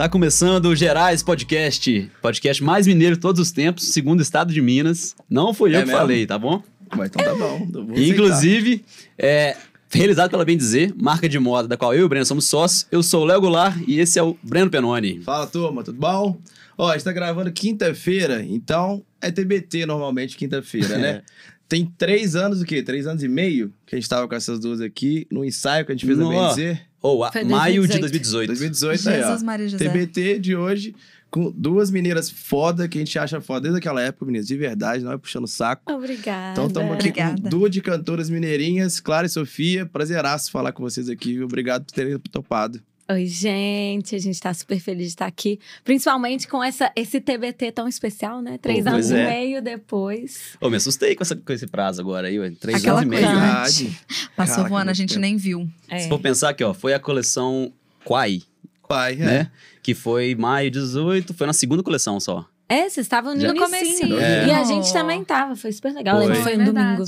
Tá começando o Gerais Podcast, podcast mais mineiro de todos os tempos, segundo o estado de Minas. Não foi é eu que mesmo? falei, tá bom? Mas então tá bom. Inclusive, é, realizado pela Bem Dizer, marca de moda da qual eu e o Breno somos sócios. Eu sou o Léo Goulart e esse é o Breno Penoni. Fala turma, tudo bom? Ó, a gente tá gravando quinta-feira, então é TBT normalmente quinta-feira, né? Tem três anos o quê? Três anos e meio que a gente tava com essas duas aqui no ensaio que a gente fez Nossa. a Bem Dizer. Ou oh, maio 2018. de 2018. 2018 Jesus, aí, é, ó. Maria José. TBT de hoje com duas mineiras foda que a gente acha foda desde aquela época, meninas, de verdade, não é puxando saco. Obrigada. Então estamos aqui Obrigada. com duas de cantoras mineirinhas, Clara e Sofia. Prazeraço falar com vocês aqui, viu? Obrigado por terem topado. Oi, gente, a gente está super feliz de estar aqui, principalmente com essa, esse TBT tão especial, né? Três oh, anos e é. meio depois. Eu oh, me assustei com, essa, com esse prazo agora aí, ué. três Aquela anos e meio. Né? Verdade. Passou Caraca, voando, a gente tempo. nem viu. É. Se for pensar aqui, ó, foi a coleção Quai. Quai, é. né? É. Que foi maio 18, foi na segunda coleção só. É, vocês estavam no começo. É. E a é. gente também tava, foi super legal. Foi, foi um domingo.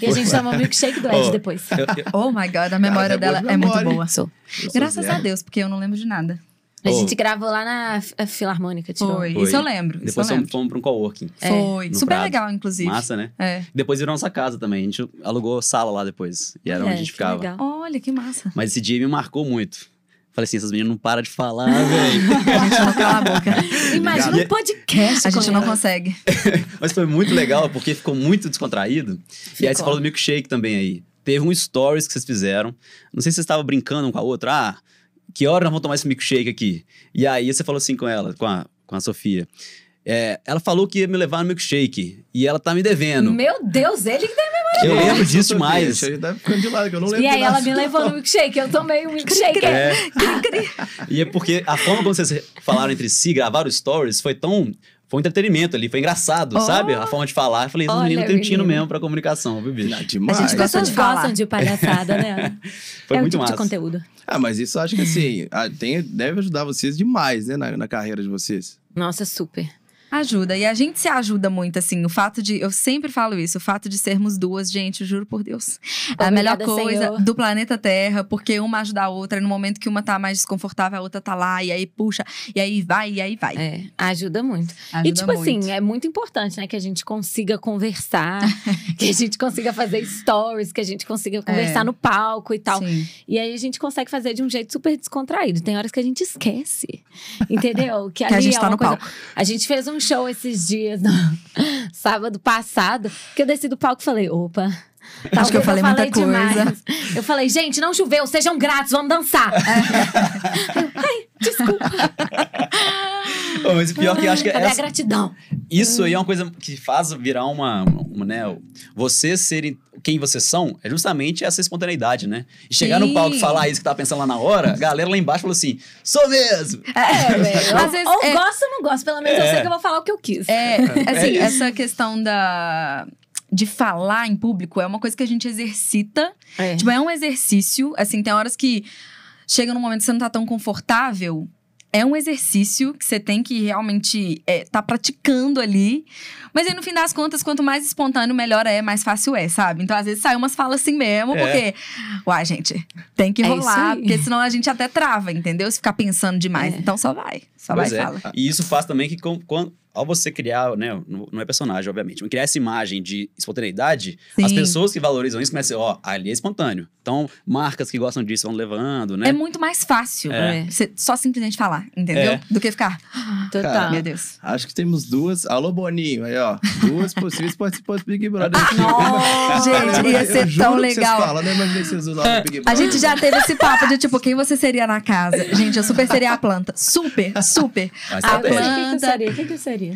E a gente tomou milkshake do Ed oh, depois. Eu, eu... Oh my god, a memória ah, dela é memória. muito boa. Sou. Graças Sou a Deus, porque eu não lembro de nada. A gente oh. gravou lá na Filarmônica, tipo. Foi. Foi. Isso eu lembro. Depois eu lembro. fomos pra um coworking. É. Foi. Super Prado. legal, inclusive. Massa, né? É. Depois virou nossa casa também. A gente alugou sala lá depois. E era é, onde a gente ficava. Legal. Olha, que massa. Mas esse dia me marcou muito. Falei assim, essas meninas não param de falar, velho. a gente não cala a boca. Imagina um podcast. A gente não consegue. Mas foi muito legal, porque ficou muito descontraído. Ficou. E aí você falou do milkshake também aí. Teve um stories que vocês fizeram. Não sei se vocês estavam brincando um com a outra. Ah, que hora nós vamos tomar esse milkshake aqui? E aí você falou assim com ela, com a, com a Sofia. É, ela falou que ia me levar no milkshake. E ela tá me devendo. Meu Deus, ele que deve eu lembro disso mais. Tá de lado, eu não lembro e aí ela me levou no milkshake, eu tomei um milkshake. É. e é porque a forma como vocês falaram entre si, gravaram stories, foi tão... Foi um entretenimento ali, foi engraçado, oh. sabe? A forma de falar. Eu falei, esse menino tem um tino mesmo pra comunicação, viu, bicho? demais. A gente gosta né? de falar. gostam de palhaçada, né? foi é muito um tipo massa. de conteúdo. Ah, mas isso acho que assim, tem, deve ajudar vocês demais, né? Na, na carreira de vocês. Nossa, super. Ajuda. E a gente se ajuda muito, assim. O fato de. Eu sempre falo isso, o fato de sermos duas, gente, juro por Deus. Obrigada, é a melhor coisa Senhor. do planeta Terra, porque uma ajuda a outra, e no momento que uma tá mais desconfortável, a outra tá lá, e aí puxa, e aí vai, e aí vai. É, ajuda muito. Ajuda e, tipo assim, muito. assim, é muito importante, né, que a gente consiga conversar, que a gente consiga fazer stories, que a gente consiga conversar é. no palco e tal. Sim. E aí a gente consegue fazer de um jeito super descontraído. Tem horas que a gente esquece. Entendeu? Que, que a gente é tá no coisa... palco. A gente fez um um show esses dias, no sábado passado, que eu desci do palco e falei: opa, Acho que eu falei, eu falei muita demais. coisa. Eu falei, gente, não choveu, sejam gratos, vamos dançar. Ai, desculpa. Bom, mas o pior que eu acho que é. essa, a gratidão? Isso aí é uma coisa que faz virar uma, uma né, você serem quem vocês são, é justamente essa espontaneidade, né? E chegar Sim. no palco e falar isso que tá pensando lá na hora, a galera lá embaixo falou assim: sou mesmo! É, velho. Às vezes, ou é, gosto ou não gosto, pelo menos é, eu sei é. que eu vou falar o que eu quis. É, é assim, é essa questão da de falar em público é uma coisa que a gente exercita. É. Tipo, é um exercício. Assim, tem horas que chega num momento que você não tá tão confortável. É um exercício que você tem que realmente é, tá praticando ali. Mas aí, no fim das contas, quanto mais espontâneo, melhor é, mais fácil é, sabe? Então, às vezes, sai umas falas assim mesmo, é. porque. Uai, gente, tem que é rolar, porque senão a gente até trava, entendeu? Se ficar pensando demais. É. Então, só vai. Só pois vai e é. fala. E isso faz também que. Com, com ao você criar, né? Não é personagem, obviamente, mas criar essa imagem de espontaneidade, Sim. as pessoas que valorizam isso começam a ó, ali é espontâneo. Então, marcas que gostam disso vão levando, né? É muito mais fácil é. é. Você só simplesmente falar, entendeu? É. Do que ficar. Ah, Total. Cara, Meu Deus. Acho que temos duas. Alô, Boninho, aí, ó. Duas possíveis participantes do Big Brother. Ah, gente, ia ser tão legal. Falam, né? A gente já teve esse papo de tipo, quem você seria na casa? Gente, eu super seria a planta. Super, super. Mas a planta. O que, que eu seria? O que, que eu seria?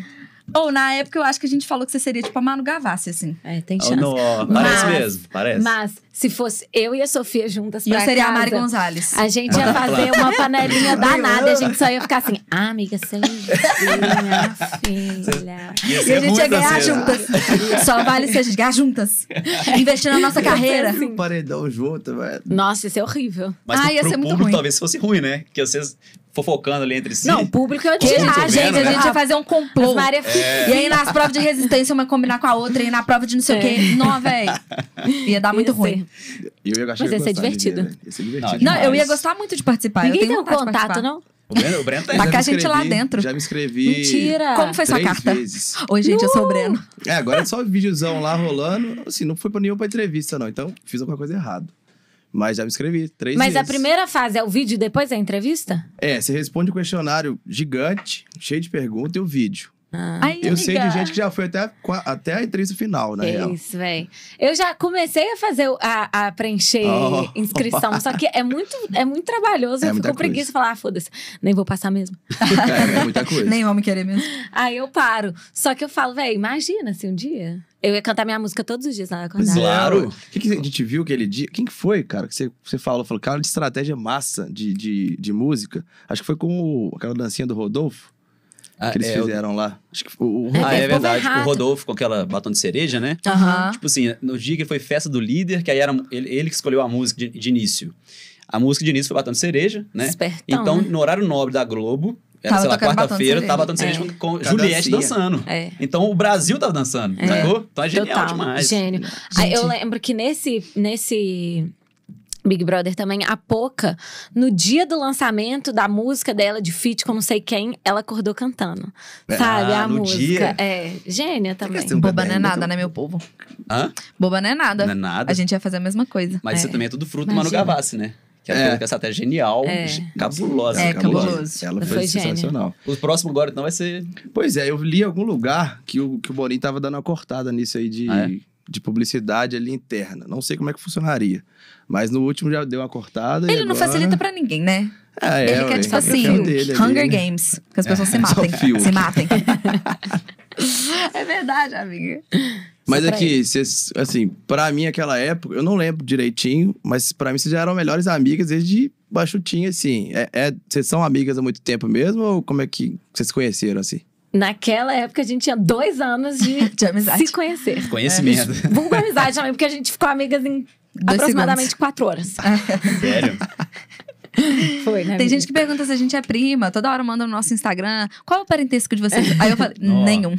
Ou na época eu acho que a gente falou que você seria tipo a Manu Gavassi, assim. É, tem ah, chance. Oh, no, parece mas, mesmo, parece. Mas se fosse eu e a Sofia juntas pra eu seria casa, a Mari Gonzalez. A gente ia fazer uma panelinha danada. A gente só ia ficar assim, ah, amiga, você minha filha. E a gente ia assim, né? ganhar juntas. Só vale se a gente ganhar juntas. Investir na nossa carreira. Assim. Paredão junto, velho. Nossa, isso é horrível. Mas ah, pro, ia ser muito público, ruim. talvez fosse ruim, né? Que vocês fofocando ali entre si. Não, o público eu tinha. A gente, a né? gente ia ah. fazer um complô. Maria é. E aí nas provas de resistência, uma combinar com a outra, e na prova de não sei é. o quê. Não, velho. Ia dar muito ia ruim eu ia Mas ia é né? ser é divertido. Não, eu ia gostar muito de participar. Ninguém tem um contato, não? O Breno, o Breno tá Tacar a gente lá dentro. Já me inscrevi. Mentira. Como foi sua carta? Vezes. Oi, gente, não. eu sou o uh! Breno. É, agora é só videozão lá rolando. Assim, não foi pra nenhuma entrevista, não. Então, fiz alguma coisa errada. Mas já me inscrevi, três Mas vezes. a primeira fase é o vídeo e depois é a entrevista? É, você responde um questionário gigante, cheio de perguntas e o vídeo. Ah. Aí, eu amiga. sei de gente que já foi até, até a entrevista final, né? É isso, velho. Eu já comecei a fazer a, a preencher oh. inscrição, só que é muito, é muito trabalhoso. É eu fico com preguiça e falar, ah, foda-se, nem vou passar mesmo. É, é muita coisa. nem vou me querer mesmo. Aí eu paro. Só que eu falo, velho, imagina se um dia. Eu ia cantar minha música todos os dias na acordar. É. Claro! O que, que a gente viu aquele dia? Quem que foi, cara, que você, você falou? Falou, cara, de estratégia massa de, de, de música. Acho que foi com o, aquela dancinha do Rodolfo. Ah, que eles é, fizeram lá. Acho que o, o... Ah, é, é, é verdade. O Rodolfo com aquela batom de cereja, né? Uhum. Tipo assim, no dia que foi festa do líder, que aí era ele, ele que escolheu a música de, de, início. A música de início foi batom de cereja, né? Espertão, então, né? no horário nobre da Globo, era, tava sei lá, quarta-feira, tava Batom de cereja é. com, com Juliette dançando. É. Então o Brasil tava dançando, é. sacou? Então é genial Total. demais. Gênio. Aí, eu lembro que nesse, nesse Big Brother também, a Poca, no dia do lançamento da música dela de feat com não sei quem, ela acordou cantando. É, Sabe? Ah, a música. Dia. É, gênia também. Boba não é nada, né, meu povo? Hã? Boba não é nada. Não é nada. A gente ia fazer a mesma coisa. Mas é. isso também é tudo fruto Imagina. do Manu Gavassi, né? Que é, é. uma estratégia genial, é. cabulosa. É, cabulosa. Ela foi, foi sensacional. Gênio. O próximo agora, então, vai ser... Pois é, eu li em algum lugar que o, que o Boninho tava dando uma cortada nisso aí de... Ah, é? de publicidade ali interna. Não sei como é que funcionaria. Mas no último já deu uma cortada. Ele agora... não facilita para ninguém, né? é, é ele quer, tipo assim, Hunger ali, né? Games. Que as pessoas é, se matem. Se matem. é verdade, amiga. Mas aqui, é vocês, assim, para mim, aquela época, eu não lembro direitinho, mas para mim vocês já eram melhores amigas desde baixutinha, assim. É, é, vocês são amigas há muito tempo mesmo ou como é que vocês se conheceram, assim? Naquela época a gente tinha dois anos de, de amizade. se conhecer. Conhecimento. É. Vulgo amizade também, porque a gente ficou amigas em dois aproximadamente segundos. quatro horas. Sério? Foi, né? Tem gente que pergunta se a gente é prima, toda hora manda no nosso Instagram. Qual é o parentesco de vocês? Aí eu falei, nenhum.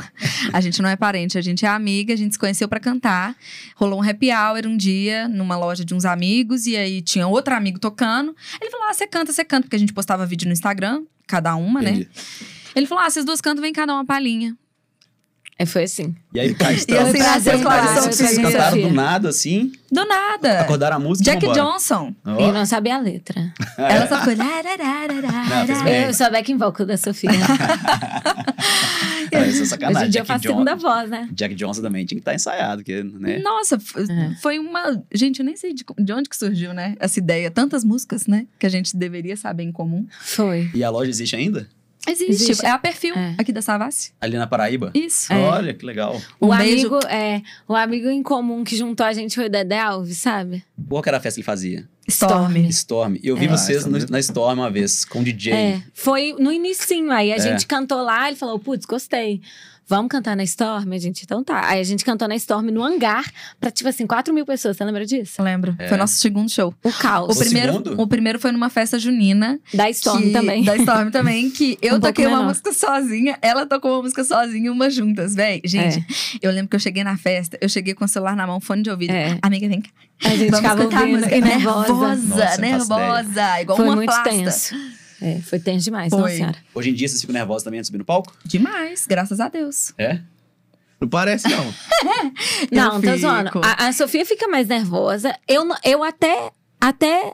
A gente não é parente, a gente é amiga, a gente se conheceu para cantar. Rolou um happy hour um dia numa loja de uns amigos, e aí tinha outro amigo tocando. Ele falou: Ah, você canta, você canta, porque a gente postava vídeo no Instagram, cada uma, né? Entendi. né? Ele falou: ah, vocês duas cantam, vem cá dar uma palhinha. É, foi assim. E aí, cá estamos. E assim nasceu Clarice Vocês cantaram do nada, assim? Do nada. Acordaram a música Jack Johnson. Oh. não sabia a letra. É. Ela só foi... Não, eu sou a backing vocal da Sofia. é, isso é sacanagem. Hoje em dia Jack eu faço John... segunda voz, né? Jack Johnson também tinha que estar tá ensaiado. Porque, né? Nossa, é. foi uma... Gente, eu nem sei de onde que surgiu, né? Essa ideia. Tantas músicas, né? Que a gente deveria saber em comum. Foi. E a loja existe ainda? Existe. Existe. É a perfil é. aqui da Savassi. Ali na Paraíba? Isso. É. Olha, que legal. O amigo, é. O amigo em comum que juntou a gente foi o Dedé Alves, sabe? Qual que era a festa que ele fazia? Storm. Storm. Eu vi é. vocês no, na Storm uma vez, com o DJ. É. Foi no inicinho aí. A é. gente cantou lá, ele falou, putz, gostei vamos cantar na Storm? A gente, então tá. Aí a gente cantou na Storm no hangar pra, tipo assim, 4 mil pessoas. Você lembra disso? lembro. É. Foi nosso segundo show. O caos. O, o primeiro, segundo? o primeiro foi numa festa junina. Da Storm que, também. Da Storm também, que eu um toquei uma música sozinha, ela tocou uma música sozinha, uma juntas, véi. Gente, é. eu lembro que eu cheguei na festa, eu cheguei com o celular na mão, fone de ouvido. É. Amiga, vem cá. A gente Vamos ficava ouvindo, a música. É, nervosa, Nossa, nervosa, igual Foi uma muito pasta. Tenso. É, foi tenso demais, foi. não, senhora. Hoje em dia vocês ficam nervosos também antes de subir no palco? Demais, graças a Deus. É? Não parece, não. não, tô zoando. A, a, Sofia fica mais nervosa. Eu, eu até, até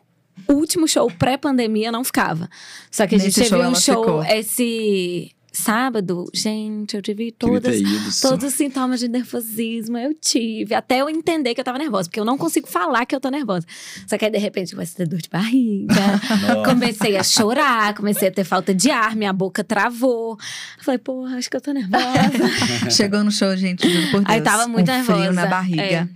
o último show pré-pandemia não ficava. Só que a gente Nesse teve show um show ficou. esse Sábado, gente, eu tive todas, todos os sintomas de nervosismo. Eu tive, até eu entender que eu tava nervosa, porque eu não consigo falar que eu tô nervosa. Só que aí, de repente, vai ter dor de barriga. comecei a chorar, comecei a ter falta de ar, minha boca travou. falei, porra, acho que eu tô nervosa. Chegou no show, gente, juro por Deus. Aí tava muito um nervosa. Frio na é. barriga. É.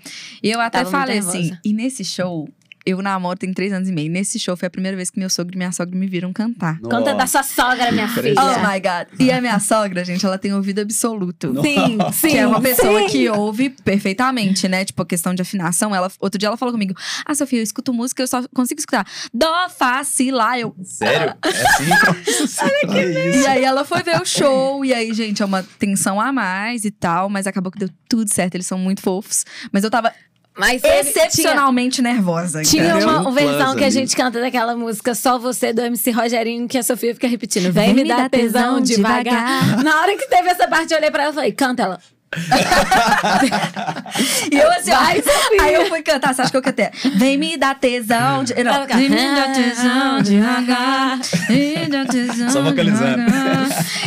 E eu até falei assim, e nesse show, eu namoro tem três anos e meio. Nesse show foi a primeira vez que meu sogro e minha sogra me viram cantar. Nossa. Canta da sua sogra, minha filha. Oh my God. E a minha sogra, gente, ela tem ouvido absoluto. Sim, sim. Que é uma pessoa sim. que ouve perfeitamente, né? Tipo, a questão de afinação. Ela, outro dia ela falou comigo: Ah, Sofia, eu escuto música, eu só consigo escutar Dó, Fá, Si, Lá. Eu. Sério? É assim? Olha que lindo. E aí ela foi ver o show. E aí, gente, é uma tensão a mais e tal. Mas acabou que deu tudo certo. Eles são muito fofos. Mas eu tava mas Excepcionalmente tinha, nervosa. Tinha uma versão que a gente canta daquela música Só Você do MC Rogerinho, que a Sofia fica repetindo. Vem, Vem me dar tesão, tesão devagar. devagar. Na hora que teve essa parte, eu olhei pra ela e falei, canta ela. e eu assim, aí, aí, eu fui cantar, você acha que eu cantei? Vem me dar tesão de. Não, Ela, vem me dar tesão devagar. Vem me dar tesão. Só vocalizando.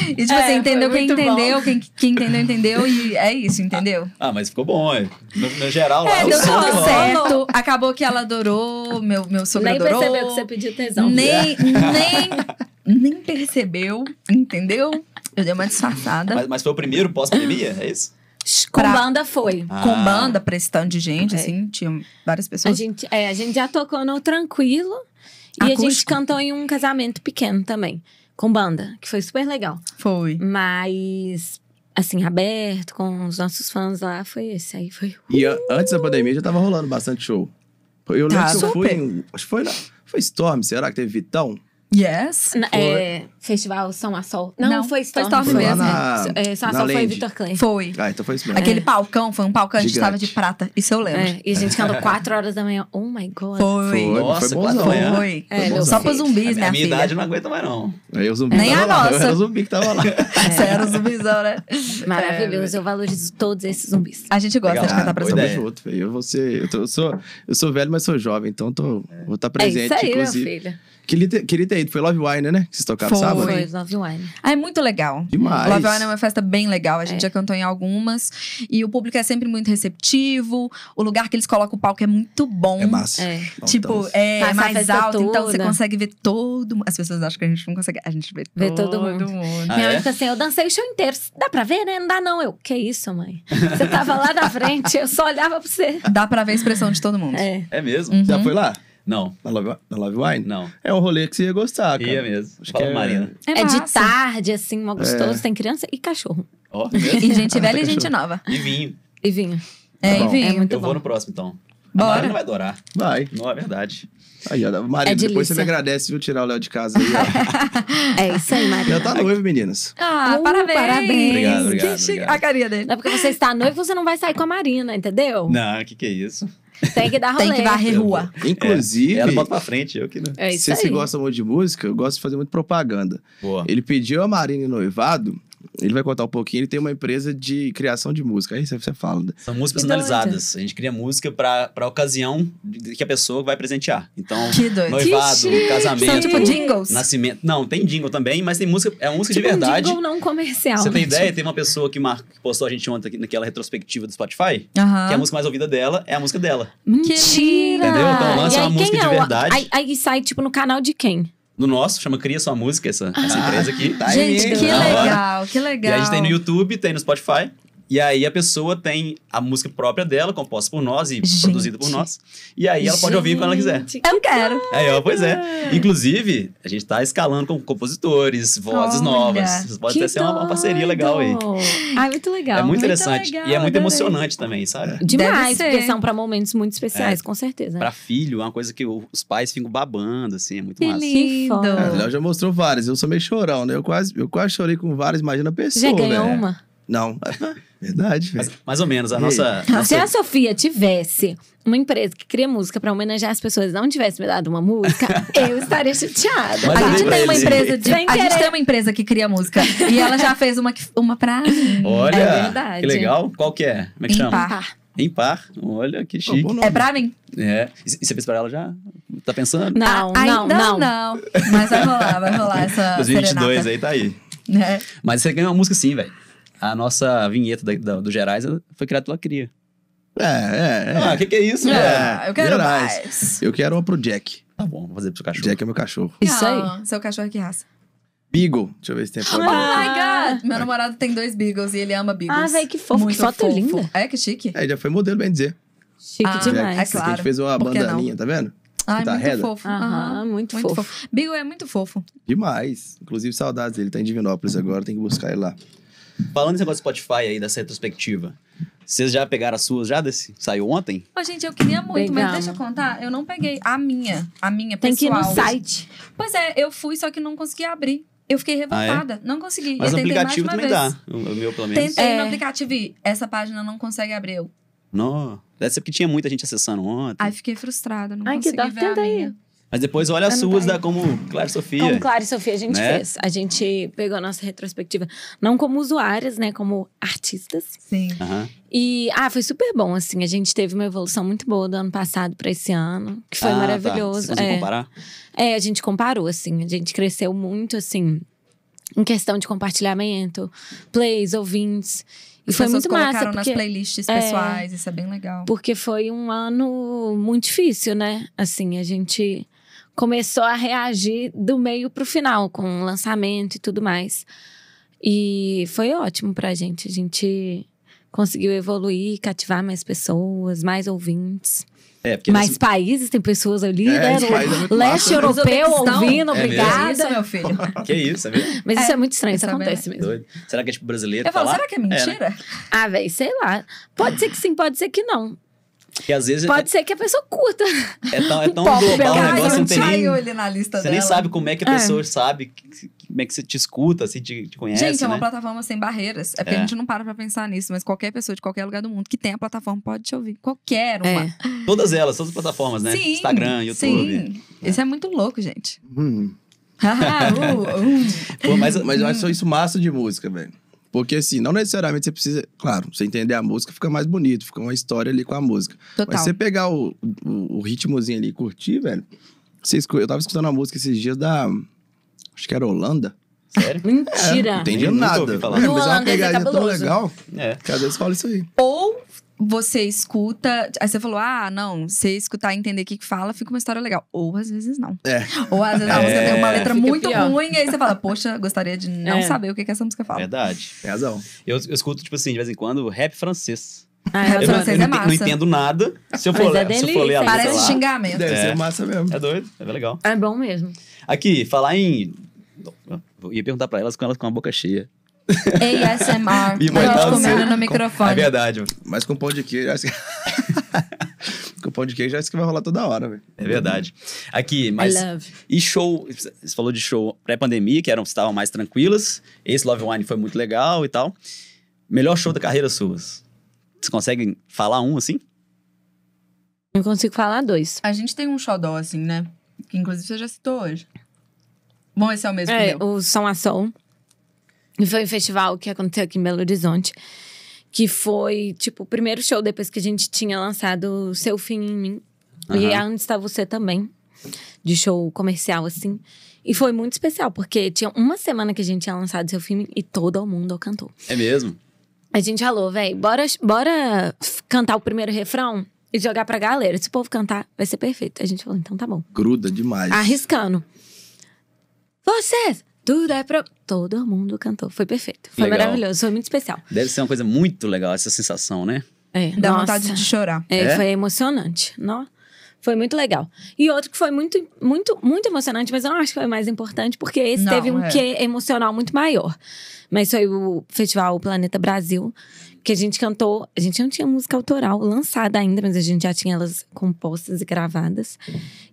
E tipo assim, é, assim, entendeu quem entendeu, quem, quem, entendeu, entendeu. E é isso, entendeu? Ah, ah mas ficou bom, é. No, no geral, é, lá, é, deu tudo certo. Acabou que ela adorou, meu, meu sogro nem adorou. Nem percebeu que você pediu tesão. Nem, é. nem, nem percebeu, entendeu? Eu dei uma disfarçada. Mas, mas foi o primeiro pós-pandemia, é isso? Com pra... banda foi. Ah. Com banda, pra esse tanto de gente, é. assim, tinha várias pessoas. A gente, é, a gente já tocou no Tranquilo. Acústico. E a gente cantou em um casamento pequeno também. Com banda, que foi super legal. Foi. Mas assim, aberto com os nossos fãs lá, foi esse aí, foi. E a, antes da pandemia já tava rolando bastante show. Eu tá, lembro ah, que eu super. fui acho que foi, foi Storm, será que teve Vitão? Yes. Na, é, Festival São Assol. Não, não foi Storm. Foi Storm foi mesmo. Na, é, São Assol foi Victor Clay. Foi. Ah, então foi isso mesmo. Aquele é. palcão, foi um palcão, a gente Gigante. tava de prata. Isso eu lembro. É, e a gente cantou 4 é. horas da manhã. Oh my God. Foi. foi. Nossa, foi bonzão, Foi. É, foi só pra zumbis, a né, minha idade não aguenta mais, não. É, eu zumbi Nem a lá. nossa. Eu era zumbi que tava lá. É. Você era zumbizão, né? Maravilhoso. eu valorizo todos esses zumbis. A gente gosta de cantar pra zumbis. Eu vou ser... Eu sou velho, mas sou jovem, então vou estar tá presente, inclusive. É isso aí, minha filha. Querida, querida aí, foi Love Wine, né? Que vocês tocaram foi, sábado? Foi, Love Wine. Ah, é muito legal. Demais. Love Wine é uma festa bem legal. A gente é. já cantou em algumas. E o público é sempre muito receptivo. O lugar que eles colocam o palco é muito bom. É massa. É. é. Tipo, é mais alto, então toda. então você consegue ver todo mundo. As pessoas acham que a gente não consegue. A gente vê, vê todo, todo mundo. mundo. Ah, Minha mãe é? fica assim: eu dancei o show inteiro. Dá pra ver, né? Não dá, não. Eu, que isso, mãe? Você tava lá na frente, eu só olhava pra você. Dá pra ver a expressão de todo mundo. É, é mesmo? Uhum. Já foi lá? Não. Na Love, na Love Wine? Não. É um rolê que você ia gostar, cara. Ia mesmo. Acho Fala, que é... Marina. É, é de tarde, assim, mal gostoso. É. Tem criança e cachorro. Ó, oh, e gente velha e gente nova. E vinho. E vinho. É, tá e vinho. É muito Eu bom. vou no próximo, então. Bora. A Marina vai adorar. Vai. Não, é verdade. Aí, ó, Marina, é depois você me agradece, viu, tirar o Léo de casa. Aí, é isso aí, Marina. Já tá noivo, meninas. Ah, uh, parabéns. Parabéns. Obrigado, obrigado, obrigado. A carinha dele. Não é porque você está noivo, você não vai sair com a Marina, entendeu? Não, o que que é isso? Tem que dar rolê. Tem que varrer rua. Inclusive. É, ela bota pra frente, eu que não. É isso se aí. você gosta muito de música, eu gosto de fazer muito propaganda. Boa. Ele pediu a Marina noivado ele vai contar um pouquinho. Ele tem uma empresa de criação de música. Aí você, fala. Né? São músicas personalizadas. A gente cria música para a ocasião que a pessoa vai presentear. Então, noivado, casamento. São tipo jingles. Nascimento. Não, tem jingle também, mas tem música. É uma música tipo de verdade. Um jingle não comercial. Você tem ideia? Tem uma pessoa que, mar... que postou a gente ontem naquela retrospectiva do Spotify. Uh -huh. Que a música mais ouvida dela é a música dela. Mentira! Entendeu? Então lança uma música é de verdade. Aí, aí sai, tipo, no canal de quem? no nosso, chama Cria Sua Música, essa, essa ah. empresa aqui. Tá gente, aí, que né? legal, que legal. E a gente tem no YouTube, tem no Spotify. E aí a pessoa tem a música própria dela, composta por nós e gente. produzida por nós. E aí ela gente. pode ouvir quando ela quiser. Eu não quero. Aí, ó, pois é. Ah. Inclusive, a gente tá escalando com compositores, vozes Olha, novas. Isso pode até ser uma, uma, parceria legal aí. Ah, muito legal. É muito, muito interessante. Legal, e é muito emocionante também, sabe? Demais, porque são pra momentos muito especiais, é. com certeza. Pra filho, é uma coisa que os pais ficam babando, assim, é muito que massa. Lindo. É, o Léo já mostrou várias. Eu sou meio chorão, né? Eu quase, eu quase chorei com várias, imagina a pessoa. Já ganhou né? uma? Não. Verdade, Mais, ou menos. A nossa, nossa, Se a Sofia tivesse uma empresa que cria música para homenagear as pessoas não tivesse me dado uma música, eu estaria chateada. Mas a gente tem uma empresa de, a querer. gente tem uma empresa que cria música e ela já fez uma uma pra mim. Olha, é verdade. que legal. Qual que é? Como é que Impar. chama? em par Olha que chique. Oh, é pra mim. É. E você fez pra ela já? Tá pensando? Não, ah, não, não, não. Mas vai rolar, vai rolar essa 2022 serenata. aí tá aí. É. Mas você ganhou uma música sim, velho a nossa vinheta da, da, do Gerais foi criada pela Cria. É, é, é. Ah, o que, que é isso, velho? Eu quero Gerais. mais. Eu quero uma pro Jack. Tá bom, vou fazer pro seu cachorro. Jack é meu cachorro. Isso aí. Seu cachorro é que raça? Beagle. Deixa eu ver se tem Oh my God! Meu namorado tem dois Beagles e ele ama Beagles. Ah, velho, que fofo. Muito que foto fofo. linda. É, que chique. É, já foi modelo, bem dizer. Chique Ah, demais. É claro. A gente fez uma bandaninha, tá vendo? Ai, Tá muito reda? fofo. Ah, muito, Muito fofo. fofo. Beagle é muito fofo. Demais. Inclusive, saudades dele. Tá em Divinópolis agora, tem que buscar ele lá. Falando nesse negócio do Spotify aí, dessa retrospectiva. Vocês já pegaram as suas já desse? Saiu ontem? Ô, gente, eu queria muito, Pegamos. mas deixa eu contar. Eu não peguei a minha, a minha Tem pessoal. Tem que ir no site. Pois é, eu fui, só que não consegui abrir. Eu fiquei revoltada, ah, é? não consegui. Mas eu o aplicativo também vez. dá, o meu pelo menos. Tentei é. no aplicativo e essa página não consegue abrir. Eu. Não, deve ser porque tinha muita gente acessando ontem. Aí fiquei frustrada, não Ai, consegui que dá. ver Tenta a minha. Aí. Mas depois olha as suas, como Clara Sofia. Como Clara e Sofia a gente né? fez. A gente pegou a nossa retrospectiva, não como usuárias, né? Como artistas. Sim. Uhum. E, ah, foi super bom, assim. A gente teve uma evolução muito boa do ano passado para esse ano, que foi ah, tá. maravilhoso. Tá. Você é. comparar? É, a gente comparou, assim. A gente cresceu muito, assim, em questão de compartilhamento, plays, ouvintes. E foi muito massa. Porque, nas playlists é, pessoais, isso é bem legal. Porque foi um ano muito difícil, né? Assim, a gente começou a reagir do meio pro final, com o lançamento e tudo mais. E foi ótimo pra gente. A gente conseguiu evoluir, cativar mais pessoas, mais ouvintes. É, porque Mas nesse... países, tem pessoas ali, é, né? No é leste europeu ouvindo, é obrigada. Isso, meu filho. que isso, é mesmo? Mas isso é, é, muito estranho, isso acontece mesmo. Doido. Será que é tipo brasileiro? Eu tá falo, será que é mentira? É, né? Ah, velho, sei lá. Pode ser que sim, pode ser que não. E às vezes Pode é... ser que a pessoa curta. É tão, é tão global o negócio, não tem nem, ele na lista Você dela. nem sabe como é que a é. pessoa é. sabe, como é que você te escuta, se te, te conhece, Gente, é uma né? plataforma sem barreiras. É porque é. a gente não para pra pensar nisso, mas qualquer pessoa de qualquer lugar do mundo que tem a plataforma pode te ouvir. Qualquer uma. É. Todas elas, todas as plataformas, né? Sim, Instagram, YouTube. Sim. Isso é muito louco, gente. Hum. Ah, uh, uh. Pô, mas, mas eu hum. acho isso massa de música, velho. Porque, assim, não necessariamente você precisa. Claro, você entender a música fica mais bonito, fica uma história ali com a música. Total. Mas você pegar o, o, o ritmozinho ali e curtir, velho. Você, eu tava escutando uma música esses dias da. Acho que era Holanda. Sério? Mentira. É, não entendi nada. É, falar. É, mas é uma pegadinha é tão legal. É. Que às vezes fala isso aí. Ou você escuta. Aí você falou, ah, não, você escutar e entender o que, que fala, fica uma história legal. Ou às vezes não. É. Ou às vezes a você é. tem uma letra muito pior. ruim e aí você fala, poxa, gostaria de é. não saber o que, que essa música fala. Verdade. Tem razão. Eu, eu escuto, tipo assim, de vez em quando, rap francês. Ah, eu, não, é eu não, entendo nada. Se eu for, é se eu for ler a Parece lá, xingamento. Deve é. ser massa mesmo. É doido, é legal. É bom mesmo. Aqui, falar em. Eu ia perguntar pra elas com elas com a boca cheia. ASMR. E mais nada comendo no microfone. É verdade. Mas com pão de queijo. Acho que... com pão de queijo acho que vai rolar toda hora, velho. É verdade. Aqui, mas. I love. E show. Você falou de show pré-pandemia, que eram, estavam mais tranquilas. Esse Love Wine foi muito legal e tal. Melhor show da carreira suas. Vocês conseguem falar um assim? Não consigo falar dois. A gente tem um xodó assim, né? Que inclusive você já citou hoje. Bom, esse é o mesmo. É, o Som a e foi um festival que aconteceu aqui em Belo Horizonte. Que foi, tipo, o primeiro show depois que a gente tinha lançado Seu Fim em Mim. Uhum. E é onde está você também. De show comercial, assim. E foi muito especial, porque tinha uma semana que a gente tinha lançado seu filme e todo mundo cantou. É mesmo? A gente falou, velho, bora, bora cantar o primeiro refrão e jogar pra galera. Se o povo cantar, vai ser perfeito. A gente falou, então tá bom. Gruda demais. Arriscando. Vocês, tudo é pra. Todo mundo cantou. Foi perfeito. Foi legal. maravilhoso. Foi muito especial. Deve ser uma coisa muito legal essa sensação, né? É. Dá Nossa. vontade de chorar. É, é? Foi emocionante. Não? Foi muito legal. E outro que foi muito, muito, muito emocionante, mas eu não acho que foi mais importante, porque esse não, teve um é. quê emocional muito maior. Mas foi o festival Planeta Brasil, que a gente cantou. A gente não tinha música autoral lançada ainda, mas a gente já tinha elas compostas e gravadas.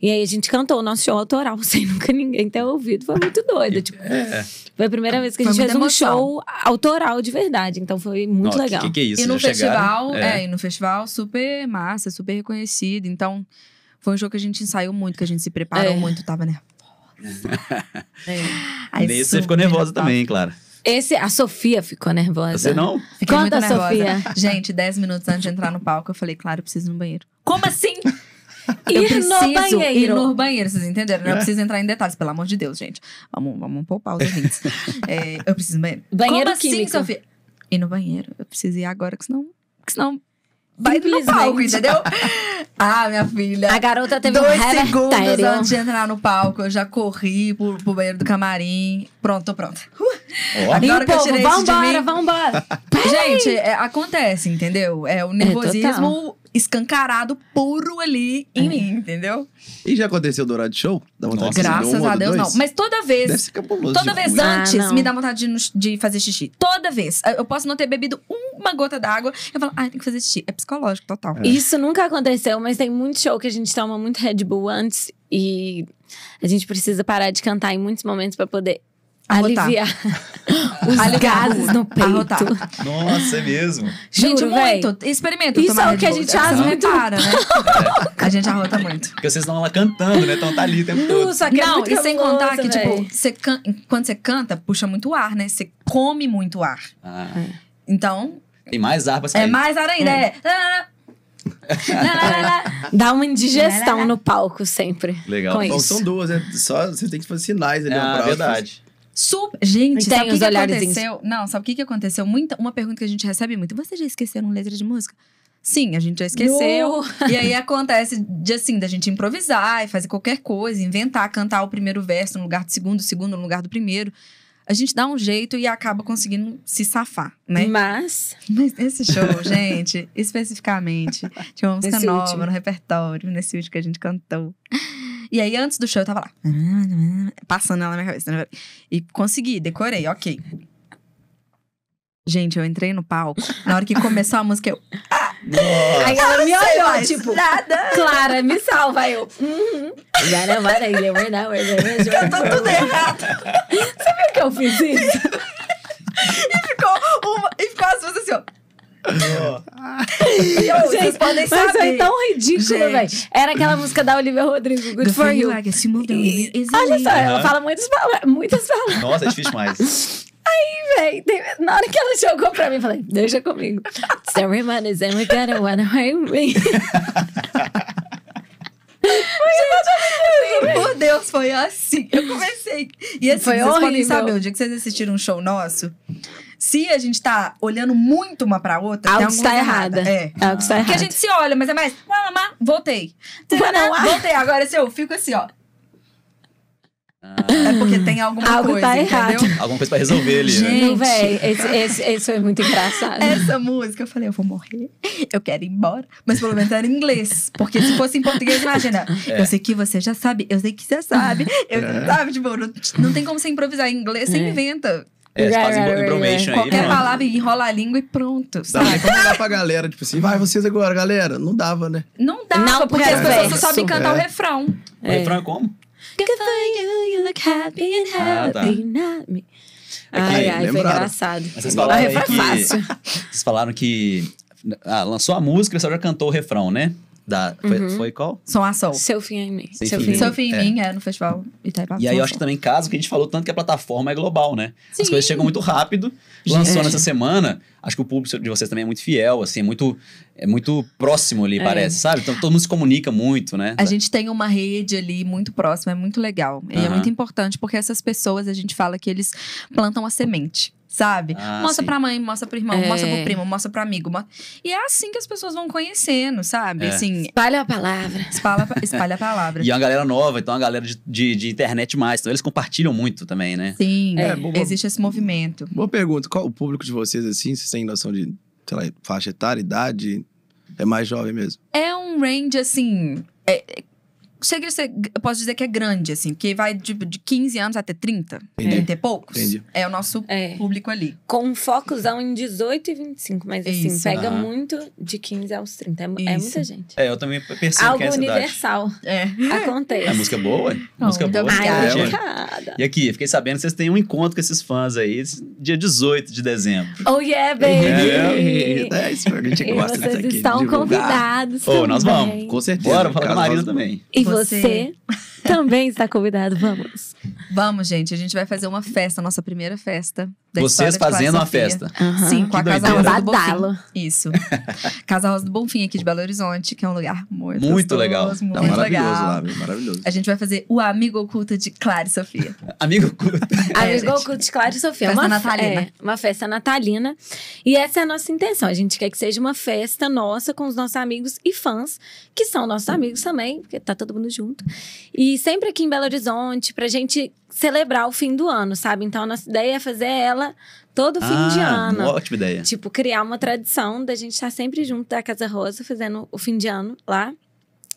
E aí a gente cantou o nosso show autoral, sem nunca ninguém ter ouvido. Foi muito doido. Tipo, é. Foi a primeira vez que a gente fez emoção. um show autoral de verdade. Então foi muito Nossa, legal. Que, que é isso? E no Já festival, é. é, e no festival super massa, super reconhecido. Então foi um show que a gente ensaiou muito, que a gente se preparou é. muito, tava nervosa. é. Aí, Nesse você ficou nervosa também, Clara. Esse, a Sofia ficou nervosa. Você não? Fiquei Conta, muito nervosa. Sofia. Gente, 10 minutos antes de entrar no palco, eu falei, claro, eu preciso ir no banheiro. Como assim? ir no banheiro. ir no banheiro, vocês entenderam? Não é. preciso entrar em detalhes, pelo amor de Deus, gente. Vamos, vamos poupar os ouvintes. é, eu preciso ir no banheiro. Banheiro Como assim, químico. assim, Sofia? Ir no banheiro. Eu preciso ir agora, que senão, que senão vai no palco, entendeu? ah, minha filha. A garota teve Dois um segundos antes de entrar no palco, eu já corri pro, pro banheiro do camarim. Pronto, tô pronta. Uh, agora e que povo, eu tirei vambora, isso de mim... vambora. Gente, é, acontece, entendeu? É o é, nervosismo... É escancarado, puro ali em é. mim, entendeu? E já aconteceu o Dourado Show? Dá vontade Nossa, de graças um a Deus, dois? não. Mas toda vez. Deve ser toda vez ruim. Ah, antes ah, me dá vontade de, de, fazer xixi. Toda vez. Eu posso não ter bebido uma gota d'água. Eu falo, ai, ah, tem que fazer xixi. É psicológico, total. É. Isso nunca aconteceu, mas tem muito show que a gente toma muito Red Bull antes e a gente precisa parar de cantar em muitos momentos para poder Arrotar. Aliviar os gases no peito. Arrotar. Nossa, é mesmo. Gente, Juro, muito. Experimenta. Isso é o que a gente faz é muito. para, né? É. A gente arrota muito. Porque vocês estão lá cantando, né? Então tá ali o tempo todo. Nossa, que é Não, é e sem contar que, tipo, você can... quando você canta, puxa muito ar, né? Você come muito ar. Ah. Então. Tem mais ar pra sair. É mais ar ainda. Hum. É. é. Dá uma indigestão no palco sempre. Legal. Bom, são duas, né? Só você tem que fazer sinais ali. Ah, é verdade. Super. Gente, tem então, sabe os que olhares. Que aconteceu? Não, sabe o que, que aconteceu? Muita, uma pergunta que a gente recebe muito: vocês já esqueceram letra de música? Sim, a gente já esqueceu. No. E aí acontece de assim, da gente improvisar e fazer qualquer coisa, inventar, cantar o primeiro verso no lugar do segundo, o segundo no lugar do primeiro. A gente dá um jeito e acaba conseguindo se safar, né? Mas. Mas nesse show, gente, especificamente, tinha uma música nesse nova último. no repertório, nesse último que a gente cantou. E aí, antes do show, eu tava lá. Passando ela na minha cabeça. Né? E consegui, decorei, ok. Gente, eu entrei no palco. Na hora que começou a música, eu. Ah! Nossa. Aí ela me olhou, tipo, nada. Clara, me salva. Eu. Uhum. É é é eu tô tudo errado. Você viu que eu fiz isso? e ficou uma. E ficou as duas assim, ó gente, vocês podem saber. Mas foi tão ridículo, velho. Era aquela música da Olivia Rodrigo, Good, for You. Legacy, e, né? olha só, ela fala muitas palavras, muitas palavras. Nossa, é difícil mais. Aí, velho, na hora que ela jogou pra mim, eu falei, deixa comigo. Ceremony and we gotta girl, I wanna Gente, por assim. Deus, foi assim. Eu comecei. E assim, foi vocês horrível. podem saber, o dia é que vocês assistiram um show nosso, se a gente tá olhando muito uma pra outra, algo está errada. errada. É. é algo está errado. Porque a gente se olha, mas é mais, mamá, voltei. Não, voltei. Agora, se eu fico assim, ó. É porque tem alguma Algo coisa, tá entendeu? Errado. Alguma coisa pra resolver ali, né? Gente, né? velho, esse, esse, esse, foi muito engraçado. Essa música, eu falei, eu vou morrer, eu quero ir embora. Mas pelo menos era em inglês. Porque se fosse em português, imagina. É. Eu sei que você já sabe, eu sei que você sabe. Eu, é. Sabe, tipo, não, não tem como você improvisar em inglês, você é. inventa. É, right, fazem right, right, aí. Qualquer palavra, enrola a língua e pronto. Sabe? Dá pra galera, tipo assim, vai vocês agora, galera. Não dava, né? Não dava, não, porque as pessoas só sabem cantar o é. refrão. O refrão é como? Good for you, you look happy and happy, ah, tá. not me. É ai, aí, ai, foi engraçado. Mas vocês falaram aí que... Fácil. Vocês falaram que... Ah, lançou a música e o já cantou o refrão, né? Da, foi, uhum. foi qual? Som a Sol. Seu fim em mim. Seu, Seu fim, Seu fim em é. mim, é. é, no Festival Itaipava. E aí eu acho que também caso que a gente falou tanto que a plataforma é global, né? Sim. As coisas chegam muito rápido. Lançou é. nessa semana. Acho que o público de vocês também é muito fiel, assim, é muito, é muito próximo ali, é. parece, sabe? Então todo mundo se comunica muito, né? A gente tem uma rede ali muito próxima, é muito legal. E uhum. é muito importante porque essas pessoas, a gente fala que eles plantam a semente sabe? Ah, mostra sim. pra mãe, mostra pro irmão, é. mostra pro é. primo, mostra pro amigo. Mostra... E é assim que as pessoas vão conhecendo, sabe? É. Assim, espalha a palavra. Espalha, espalha a palavra. e é uma galera nova, então é uma galera de, de, de, internet mais. Então eles compartilham muito também, né? Sim, é, é boa, existe esse movimento. Boa pergunta. Qual o público de vocês, assim? Vocês têm noção de, sei lá, faixa etária, idade? É mais jovem mesmo? É um range, assim... É, chega a ser, eu posso dizer que é grande, assim, porque vai de, de 15 anos até 30, Entendi. 30 e poucos. Entendi. É o nosso é. público ali. Com um focozão em 18 e 25, mas assim, Isso. pega uhum. muito de 15 aos 30. É, é, muita gente. É, eu também percebo Algo que é essa universal. É. Acontece. É, a música é boa, é? Oh, música boa. É, Obrigada. E aqui, fiquei sabendo que vocês têm um encontro com esses fãs aí, dia 18 de dezembro. Oh yeah, baby! É, isso, a gente gosta e vocês estão divulgar. convidados Oh, nós vamos, com certeza. Bora, vou falar com a Marina também. E você. você. também está convidado. Vamos. Vamos, gente. A gente vai fazer uma festa, nossa primeira festa. Vocês fazendo uma festa. Uhum. Sim, com que a Casa Rosa do Bonfim. Isso. Casa Rosa do Bonfim, aqui de Belo Horizonte, que é um lugar muito, muito gostoso, legal. Muito tá maravilhoso legal. lá, maravilhoso. A gente vai fazer o Amigo Oculto de Clara e Sofia. Amigo Oculto. É, Amigo Oculto de Clara e Sofia. Festa uma natalina. É, uma festa natalina. E essa é a nossa intenção. A gente quer que seja uma festa nossa com os nossos amigos e fãs, que são nossos amigos também, porque tá todo mundo junto. E e sempre aqui em Belo Horizonte, pra gente celebrar o fim do ano, sabe? Então a nossa ideia é fazer ela todo ah, fim de ah, ano. Ótima ideia. Tipo, criar uma tradição da gente estar tá sempre junto da Casa Rosa, fazendo o fim de ano lá.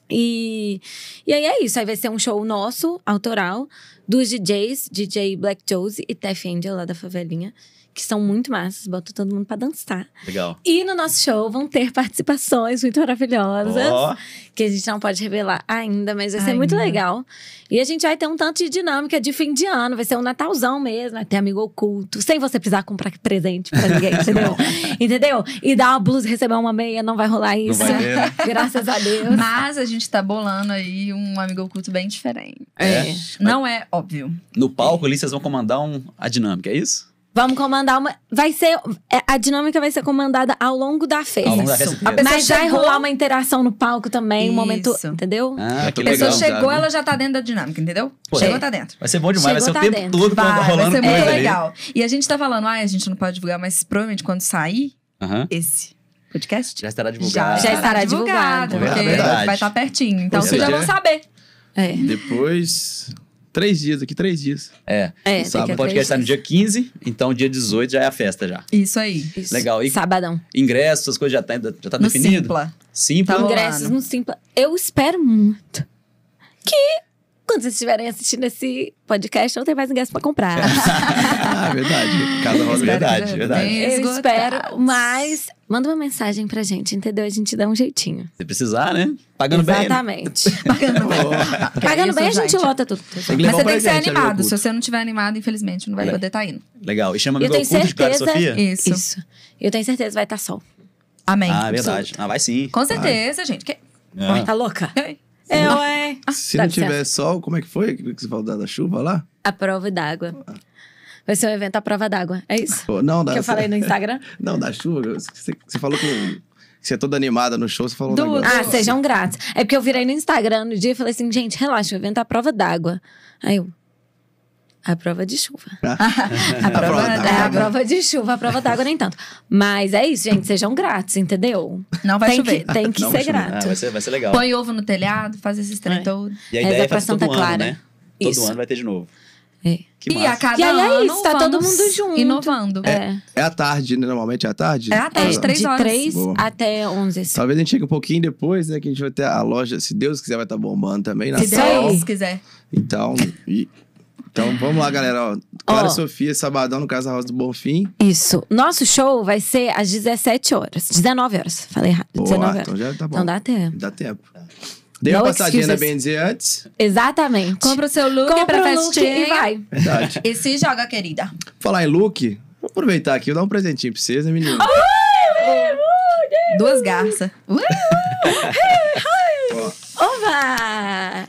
E, e aí é isso, aí vai ser um show nosso, autoral, dos DJs, DJ Black Josie e Tef Angel lá da favelinha que são muito massas, botam todo mundo para dançar. Legal. E no nosso show vão ter participações muito maravilhosas, oh. que a gente não pode revelar ainda, mas vai ser muito legal. E a gente vai ter um tanto de dinâmica de fim de ano, vai ser um Natalzão mesmo, vai ter amigo oculto, sem você precisar comprar presente para ninguém, entendeu? entendeu? E dar uma blusa e receber uma meia, não vai rolar isso. Vai Graças a Deus. Mas a gente tá bolando aí um amigo oculto bem diferente. É. é. Não é óbvio. No palco ali vocês vão comandar um, a dinâmica, é isso? Vamos comandar uma. Vai ser. É, a dinâmica vai ser comandada ao longo da festa. Longo da festa Mas vai rolar uma interação no palco também, Isso. um momento. Entendeu? Ah, é a pessoa legal, chegou, sabe? ela já tá dentro da dinâmica, entendeu? Pô, chegou, é. tá dentro. Vai ser bom demais, chegou, vai ser tá o tempo dentro. todo vai, rolando. Vai ser muito legal. E a gente tá falando, ai, ah, a gente não pode divulgar, mas provavelmente quando sair, uh -huh. esse podcast. Já estará divulgado. Já, já estará divulgado, divulgado porque é verdade. vai estar tá pertinho. Então vocês já vão saber. É. Depois. Três dias, aqui três dias. É. é sábado. O podcast está no dia 15, então dia 18 já é a festa já. Isso aí. Isso. Legal. E Sabadão. Ingressos, as coisas já tá, já tá no definido? Simpla. Simpla. Tá ingressos no Simpla. Eu espero muito que quando vocês estiverem assistindo esse podcast, não tem mais ingresso pra comprar. ah, verdade. Casa roda verdade, verdade. Eu espero, mas manda uma mensagem pra gente, entendeu? A gente dá um jeitinho. Se precisar, né? Pagando né? Exatamente. bem. Exatamente. Pagando bem. Pagando é bem, a gente lota tudo. Tem mas você tem que ser animado. Se você não tiver animado, infelizmente, não vai é. poder estar tá indo. Legal. E chama amigo Eu tenho certeza. De Clara Sofia? Isso. Isso. Eu tenho certeza que vai estar tá sol. Amém. Ah, verdade. Ah, vai sim. Com certeza, gente. Que... É. Tá louca? Oi. É, ué. Se não tiver sol, como é que foi? Que você falou da, chuva lá? A prova d'água. Ah. Vai ser um evento à prova d'água, é isso? Pô, não, da, que eu falei no Instagram? não, da chuva. Você, você falou que você é toda animada no show, você falou. Do, um ah, sejam gratos. É porque eu virei no Instagram no dia e falei assim, gente, relaxa, o evento é à prova d'água. Aí eu, a prova de chuva. a, prova, é, a prova de chuva, a prova d'água nem tanto. Mas é isso, gente. Sejam gratos, entendeu? Não vai tem chover. Que, tem que Não ser grato. Ah, vai, ser, vai ser legal. Põe ovo no telhado, faz esses trem é. todo. E a ideia é, é Santa todo tá Clara. Ano, né? Todo isso. ano vai ter de novo. É. e a cada e aí é isso, tá todo mundo junto. Inovando. É, é. é a tarde, né? normalmente é a tarde? É a tarde, é, três horas. De 3 até 11. Assim. Talvez a gente chegue um pouquinho depois, né? Que a gente vai ter a loja, se Deus quiser, vai estar tá bombando também. Na se sala. Deus quiser. Então, e então vamos lá, galera. Clara Ó. Sofia, sabadão no Casa Rosa do Bonfim. Isso. Nosso show vai ser às 17 horas. 19 horas. Falei errado. Boa, 19 horas. Então já tá bom. Então dá tempo. Dá tempo. Dei uma passadinha na BNZ antes. Exatamente. Compra o seu look Compra pra o look festinha. e vai. Verdade. E se joga, querida. Falar em look, vou aproveitar aqui, vou dar um presentinho pra vocês, né, menina? Duas garças.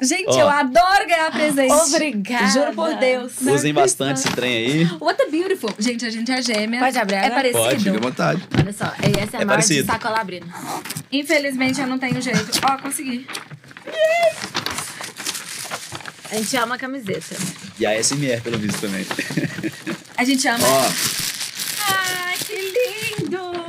Gente, eu adoro ganhar presente. Obrigada. Juro por Deus. Usem bastante esse trem aí. What a beautiful. Gente, a gente é gêmea. Pode abrir É parecido. Pode, fica à vontade. Olha só, essa é, É a maior de sacola abrindo. Infelizmente, eu não tenho jeito. Ó, consegui. A gente ama a camiseta. E a SMR, pelo visto, também. A gente ama. Ó, Ai, ah, que lindo!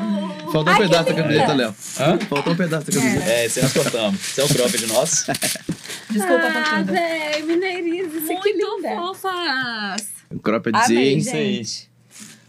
Faltou um Ai, pedaço da camiseta, Léo. Hã? Faltou um pedaço da camiseta. É, esse nós cortamos. Isso é crop cropped nós? Desculpa, Ah, Fernanda. velho, mineiriza, isso aqui Muito linda. fofas. Amei, Croppedzinho. gente.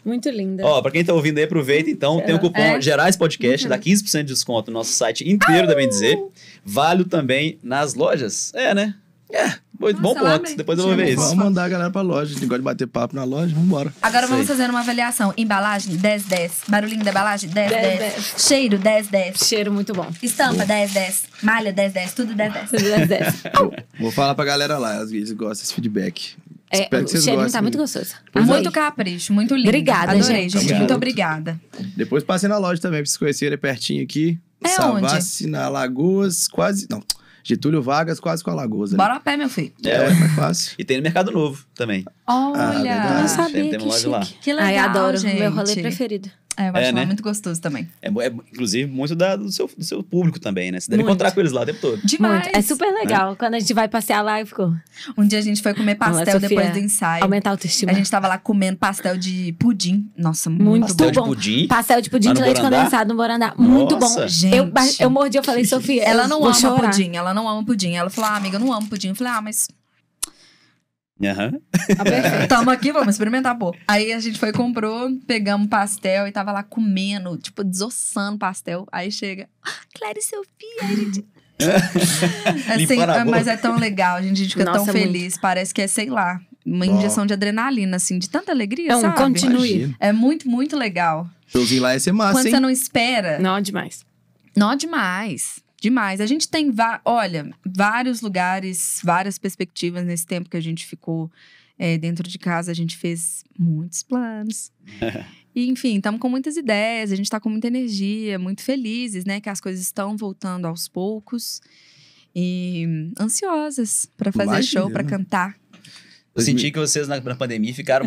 Muito linda. Ó, pra quem tá ouvindo aí, aproveita então. Tem o é. cupom É. Gerais Podcast, uhum. dá 15% de desconto no nosso site inteiro, da bem dizer. Vale também nas lojas. É, né? É, pois, bom ponto. Depois eu vou ver isso. Vamos mandar a galera pra loja. A gente gosta de bater papo na loja, Vamos embora. Agora vamos fazer uma avaliação. Embalagem, 10, 10. Barulhinho da embalagem, 10, 10. Cheiro, 10, 10. Cheiro muito bom. Estampa, 10, 10. Malha, 10, 10. Tudo 10, 10. Vou falar pra galera lá, às vezes gosta desse feedback. É, Espero que vocês cheirinho tá gostem. tá muito gostoso. Pois muito é. capricho, muito lindo. Obrigada, Adorei, gente. Obrigado. Muito obrigada. Depois passei na loja também, pra vocês conhecerem pertinho aqui. É onde? Savassi, na Lagoas, quase. Não, Getúlio Vargas quase com a Lagoza. Né? Bora a pé, meu filho. É, é mais é fácil. E tem no Mercado Novo também. Olha, ah, não sabia, tem, tem que, lá. que legal, Ai, adoro, gente. meu rolê preferido. É, eu acho é, né? muito gostoso também. É, é inclusive, muito da, do, seu, do, seu, público também, né? Você deve muito. encontrar com eles lá o tempo todo. Demais. Muito. É super legal. É. Quando a gente vai passear lá, ficou. Um dia a gente foi comer pastel Olá, depois do ensaio. Aumentar o autoestima. A gente tava lá comendo pastel de pudim. Nossa, muito, muito pastel bom. Pastel de pudim? Pastel de pudim de leite condensado no Borandá. Nossa. Muito bom. Gente. Eu, eu mordi, eu falei, Sofia. Ela não ama chorar. pudim, ela não ama pudim. Ela falou, ah, amiga, eu não amo pudim. Eu falei, ah, mas Uhum. Tamo aqui, vamos experimentar, pô. Aí a gente foi, comprou, pegamos pastel e tava lá comendo, tipo, desossando pastel. Aí chega, ah, e Sofia, aí a gente. assim, mas é tão legal, a gente fica Nossa, tão é feliz. Muito... Parece que é, sei lá, uma injeção oh. de adrenalina, assim, de tanta alegria, Então, sabe? continue. É muito, muito legal. Showzinho lá ia ser massa, Quando hein? você não espera. Não, demais. Não, demais. Demais. A gente tem, olha, vários lugares, várias perspectivas nesse tempo que a gente ficou é, dentro de casa. A gente fez muitos planos. e, enfim, estamos com muitas ideias, a gente está com muita energia, muito felizes, né? Que as coisas estão voltando aos poucos. E ansiosas para fazer Imagina. show, para né? cantar. Eu senti que vocês na, pandemia ficaram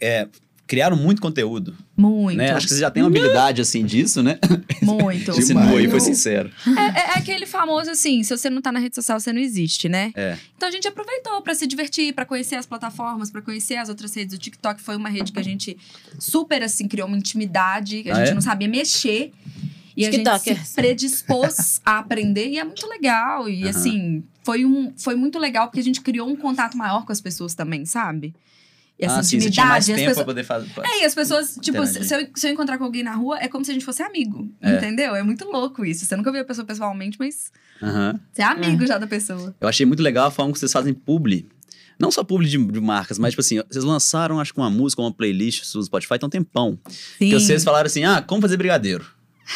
é, criaram muito conteúdo. Né? Muito. Né? Acho que você já tem uma habilidade, assim, disso, né? Muito. Se não, aí foi sincero. É, é, é, aquele famoso, assim, se você não tá na rede social, você não existe, né? É. Então a gente aproveitou para se divertir, para conhecer as plataformas, para conhecer as outras redes. O TikTok foi uma rede que a gente super, assim, criou uma intimidade, que a ah, gente é? não sabia mexer. E a gente se predispôs a aprender e é muito legal. E, uhum. assim, foi, um, foi muito legal porque a gente criou um contato maior com as pessoas também, sabe? E essa ah, intimidade. mais tempo pessoas... pra poder fazer. É, e as pessoas, tipo, se, se, eu, se eu encontrar com alguém na rua, é como se a gente fosse amigo. É. Entendeu? É muito louco isso. Você nunca viu a pessoa pessoalmente, mas. Você é amigo é. já da pessoa. Eu achei muito legal a forma que vocês fazem publi. Não só publi de, de, marcas, mas, tipo assim, vocês lançaram, acho que uma música, uma playlist no Spotify tem um tempão. Sim. Que vocês falaram assim: ah, como fazer brigadeiro?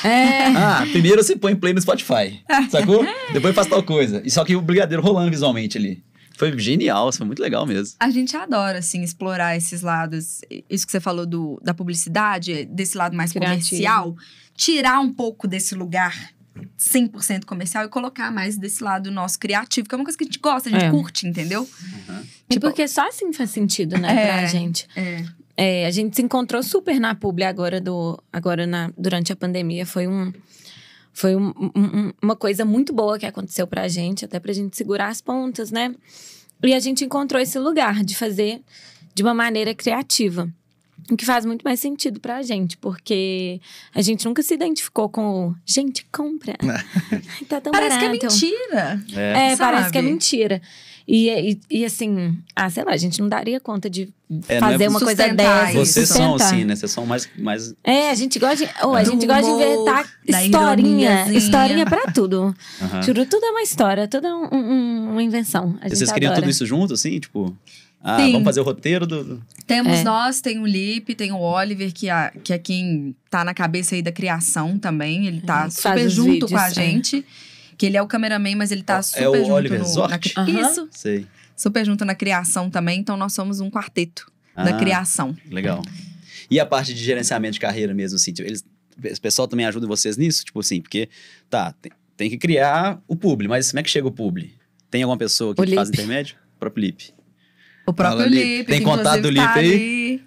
É. Ah, primeiro você põe play no Spotify, sacou? Depois faz tal coisa. E só que o brigadeiro rolando visualmente ali. Foi genial, foi muito legal mesmo. A gente adora, assim, explorar esses lados. Isso que você falou do, da publicidade, desse lado mais Criativo. comercial. Tirar um pouco desse lugar 100% comercial e colocar mais desse lado nosso criativo, que é uma coisa que a gente gosta, a gente é. curte, entendeu? Uhum. Tipo, e porque só assim faz sentido, né, é, pra gente. É. é. a gente se encontrou super na publi agora do agora na durante a pandemia, foi um foi um, um, uma coisa muito boa que aconteceu pra gente, até pra gente segurar as pontas, né? E a gente encontrou esse lugar de fazer de uma maneira criativa. O que faz muito mais sentido pra gente, porque a gente nunca se identificou com o gente, compra. tá tão parece barato. que é mentira. É, é parece que é mentira. E, e, e, assim, ah, sei lá, a gente não daria conta de é, é fazer é uma coisa dessa. Vocês sustentar. são assim, né? Vocês são mais. mais... É, a gente gosta de, oh, a gente humor, gosta de inventar historinha. Assim. Historinha pra tudo. Juro, tudo é uma história, tudo é um, um, uma invenção. A gente vocês criam tudo isso junto, assim? Tipo. Ah, Sim. vamos fazer o roteiro do. Temos é. nós, tem o lip tem o Oliver, que, a, é, que é quem tá na cabeça aí da criação também. Ele tá é, super junto vídeos, com a é. gente. É. Que ele é o cameraman, mas ele tá é, super é o junto Oliver no, Zort? Na, uh -huh. Isso. Sei. Super junto na criação também, então nós somos um quarteto ah, da criação. Legal. E a parte de gerenciamento de carreira mesmo, assim, tipo, eles, o pessoal também ajuda vocês nisso? Tipo assim, porque, tá, tem, tem que criar o publi, mas como é que chega o publi? Tem alguma pessoa que faz intermédio? O próprio Lipe. O próprio Lipe. Tem contato do Lipe tá aí?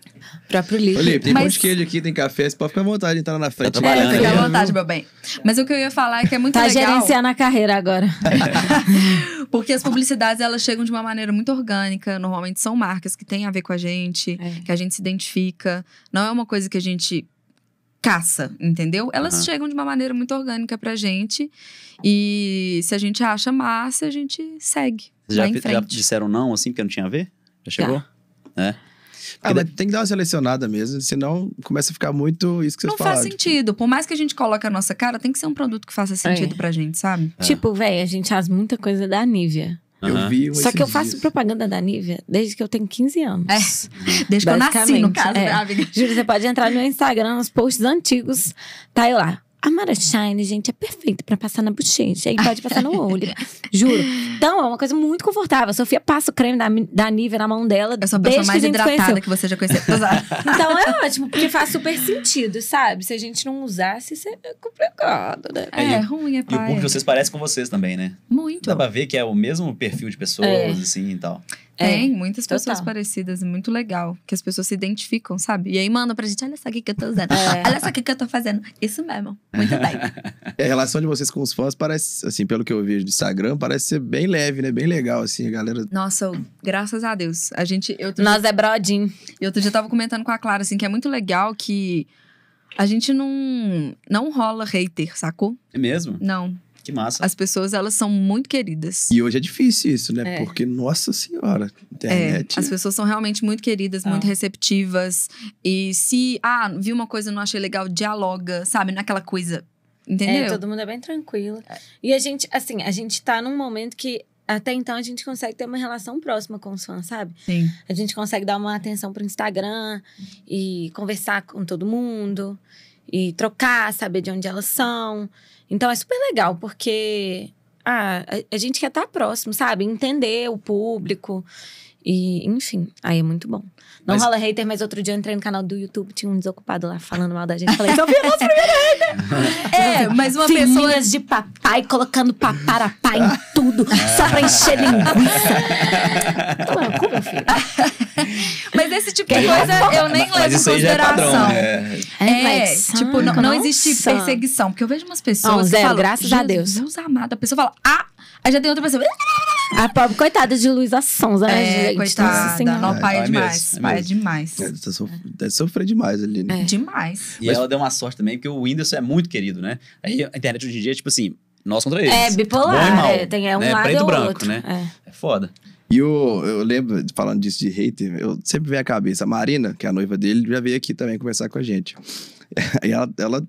próprio livro. tem mas... pão queijo aqui, tem café, você pode ficar à vontade de entrar na frente. Tá é, fica à vontade, meu bem. Mas o que eu ia falar é que é muito tá legal... Tá gerenciando a carreira agora. Porque as publicidades, elas chegam de uma maneira muito orgânica. Normalmente são marcas que têm a ver com a gente, é. que a gente se identifica. Não é uma coisa que a gente caça, entendeu? Elas chegam de uma maneira muito orgânica pra gente. E se a gente acha massa, a gente segue. Já, já disseram não, assim, porque não tinha a ver? Já chegou? Já. É. Ah, mas tem que dar uma selecionada mesmo, senão começa a ficar muito isso que vocês não falaram. Não tipo faz sentido. Tipo... Por mais que a gente coloque a nossa cara, tem que ser um produto que faça sentido é. pra gente, sabe? É. Tipo, velho, a gente faz muita coisa da Nivea. Eu vi Só que eu faço propaganda da Nivea desde que eu tenho 15 anos. É. Desde que eu nasci, no caso, é. né, amiga? Júlia, você pode entrar no meu Instagram, nos posts antigos. Tá aí lá. A Mara Shine, gente, é perfeita para passar na bochecha. Aí pode passar no olho. Juro. Então, é uma coisa muito confortável. A Sofia passa o creme da, da Nivea na mão dela. Eu sou a pessoa mais que a hidratada conheceu. que você já conheceu. então é ótimo, porque faz super sentido, sabe? Se a gente não usasse, seria é complicado, né? É, é ruim, é pai. E o público de vocês parece com vocês também, né? Muito. Dá pra ver que é o mesmo perfil de pessoas, é. assim e tal. É, Tem é, muitas total. pessoas parecidas, muito legal. Que as pessoas se identificam, sabe? E aí mandam pra gente: olha só o que, eu tô usando, é. olha só o que, eu tô fazendo. Isso mesmo, muito bem. É, a relação de vocês com os fãs parece, assim, pelo que eu vejo do Instagram, parece ser bem leve, né? Bem legal, assim, a galera. Nossa, graças a Deus. A gente. Eu Nós dia... é brodinho. E outro dia eu tava comentando com a Clara, assim, que é muito legal que a gente não, não rola hater, sacou? É mesmo? Não. Que massa. As pessoas, elas são muito queridas. E hoje é difícil isso, né? É. Porque, nossa senhora, é, internet. É, as pessoas são realmente muito queridas, ah. muito receptivas. E se, ah, vi uma coisa não achei legal, dialoga, sabe? Naquela é coisa. Entendeu? É, todo mundo é bem tranquilo. É. E a gente, assim, a gente tá num momento que até então a gente consegue ter uma relação próxima com os fãs, sabe? Sim. A gente consegue dar uma atenção pro Instagram e conversar com todo mundo e trocar, saber de onde elas são. Então é super legal, porque ah, a, a gente quer estar tá próximo, sabe? Entender o público. E, enfim, aí é muito bom. Não mas... rola hater, mas outro dia eu entrei no canal do YouTube, tinha um desocupado lá falando mal da gente. Falei, então virou nosso primeiro hater! Né? é, mas uma Filhinhas pessoa... de papai, colocando paparapá em tudo, só pra encher linguiça. Toma cu, meu filho. mas esse tipo de coisa eu nem levo em é consideração. Né? É, é, é, é tipo, não, não existe perseguição. Porque eu vejo umas pessoas Oh, zero, que falam... graças a Deus. Deus amado. A pessoa fala, ah, aí já tem outra pessoa... A pobre, coitada de Luísa Sonza, né, é, gente? Coitada, Nossa não, pai é, demais. É pai é demais. É, deve, sofrer demais ali, né? É. Demais. E Mas... ela deu uma sorte também, porque o Windows é muito querido, né? Aí a internet hoje em dia é tipo assim, nós contra eles. É, bipolar. Bom mal, é, tem é um né? lado Preto e branco, outro. né? É. é foda. E o, eu lembro, falando disso de hater, eu sempre vem a cabeça. A Marina, que é a noiva dele, já veio aqui também conversar com a gente. E ela, ela.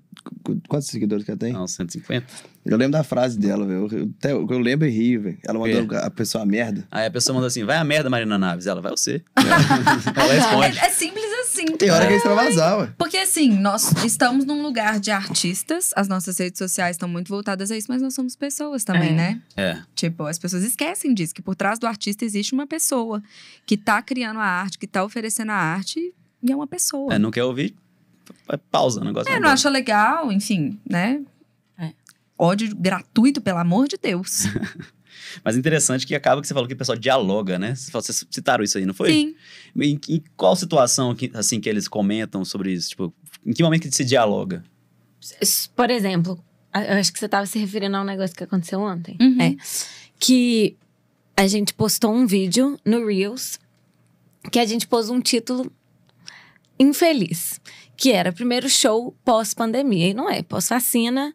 Quantos seguidores que ela tem? Não, 150. Eu lembro da frase dela, velho. Eu, eu, lembro e rio, velho. Ela mandou é. a pessoa a merda. Aí a pessoa mandou assim: vai a merda, Marina Naves. Ela, vai você. É. ela responde. É, é simples assim. Tem hora né? que gente extravasar, ué. Porque assim, nós estamos num lugar de artistas, as nossas redes sociais estão muito voltadas a isso, mas nós somos pessoas também, é. né? É. Tipo, as pessoas esquecem disso, que por trás do artista existe uma pessoa que tá criando a arte, que tá oferecendo a arte e é uma pessoa. É, não quer ouvir é pausa o negócio. É, não acha legal, enfim, né? É. Ódio gratuito, pelo amor de Deus. Mas interessante que acaba que você falou que o pessoal dialoga, né? Vocês citaram isso aí, não foi? Sim. Em, em, qual situação, assim, que eles comentam sobre isso? Tipo, em que momento que se dialoga? Por exemplo, eu acho que você estava se referindo a um negócio que aconteceu ontem. Uhum. É, que a gente postou um vídeo no Reels que a gente pôs um título infeliz que era primeiro show pós-pandemia. E não é, pós-vacina,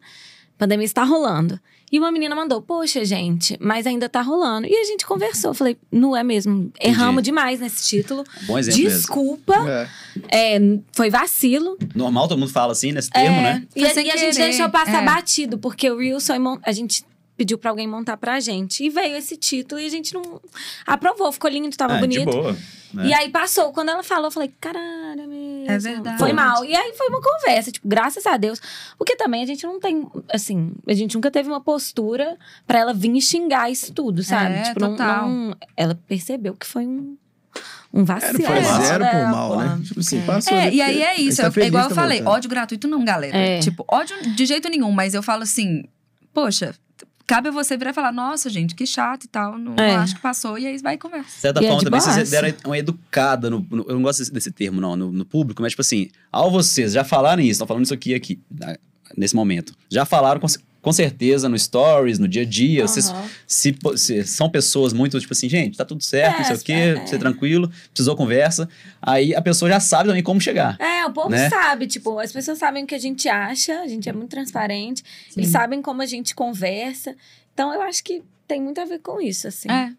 pandemia está rolando. E uma menina mandou, poxa, gente, mas ainda tá rolando. E a gente conversou. Eu falei, não é mesmo? Entendi. Erramos demais nesse título. Bom exemplo. Desculpa. É. É, foi vacilo. Normal, todo mundo fala assim nesse termo, é. né? E, e a gente deixou passar é. batido, porque o Wilson, A gente pediu para alguém montar pra gente. E veio esse título e a gente não aprovou, ficou lindo, tava é, bonito. Boa, né? E aí passou, quando ela falou, eu falei, caralho, mesmo. É verdade. Foi mal. E aí foi uma conversa, tipo, graças a Deus. Porque também a gente não tem, assim, a gente nunca teve uma postura para ela vir xingar isso tudo, é, sabe? É, tipo, total. Não, não, ela percebeu que foi um um vacilo. Era, foi zero por mal, né? É. Tipo assim, é. passou. É, e aí é isso. Tá é igual eu falei, voltando. ódio gratuito não, galera. É. Tipo, ódio de jeito nenhum, mas eu falo assim, poxa, Cabe você virar e falar, nossa, gente, que chato e tal. Não é. acho que passou. E aí vai e conversa. De certa e é forma, é de também boas. vocês deram uma educada no, no, Eu não gosto desse, desse termo, não, no, no, público, mas, tipo assim, ao vocês já falarem isso, estão falando isso aqui aqui, nesse momento. Já falaram, com certeza no stories, no dia a dia, uhum. vocês se, se, são pessoas muito tipo assim, gente, tá tudo certo, é, não sei é, o quê, é. ser é. tranquilo, precisou conversa. Aí a pessoa já sabe também como chegar. É, o povo né? sabe, tipo, as pessoas sabem o que a gente acha, a gente é muito transparente, Sim. eles sabem como a gente conversa. Então eu acho que tem muito a ver com isso, assim. É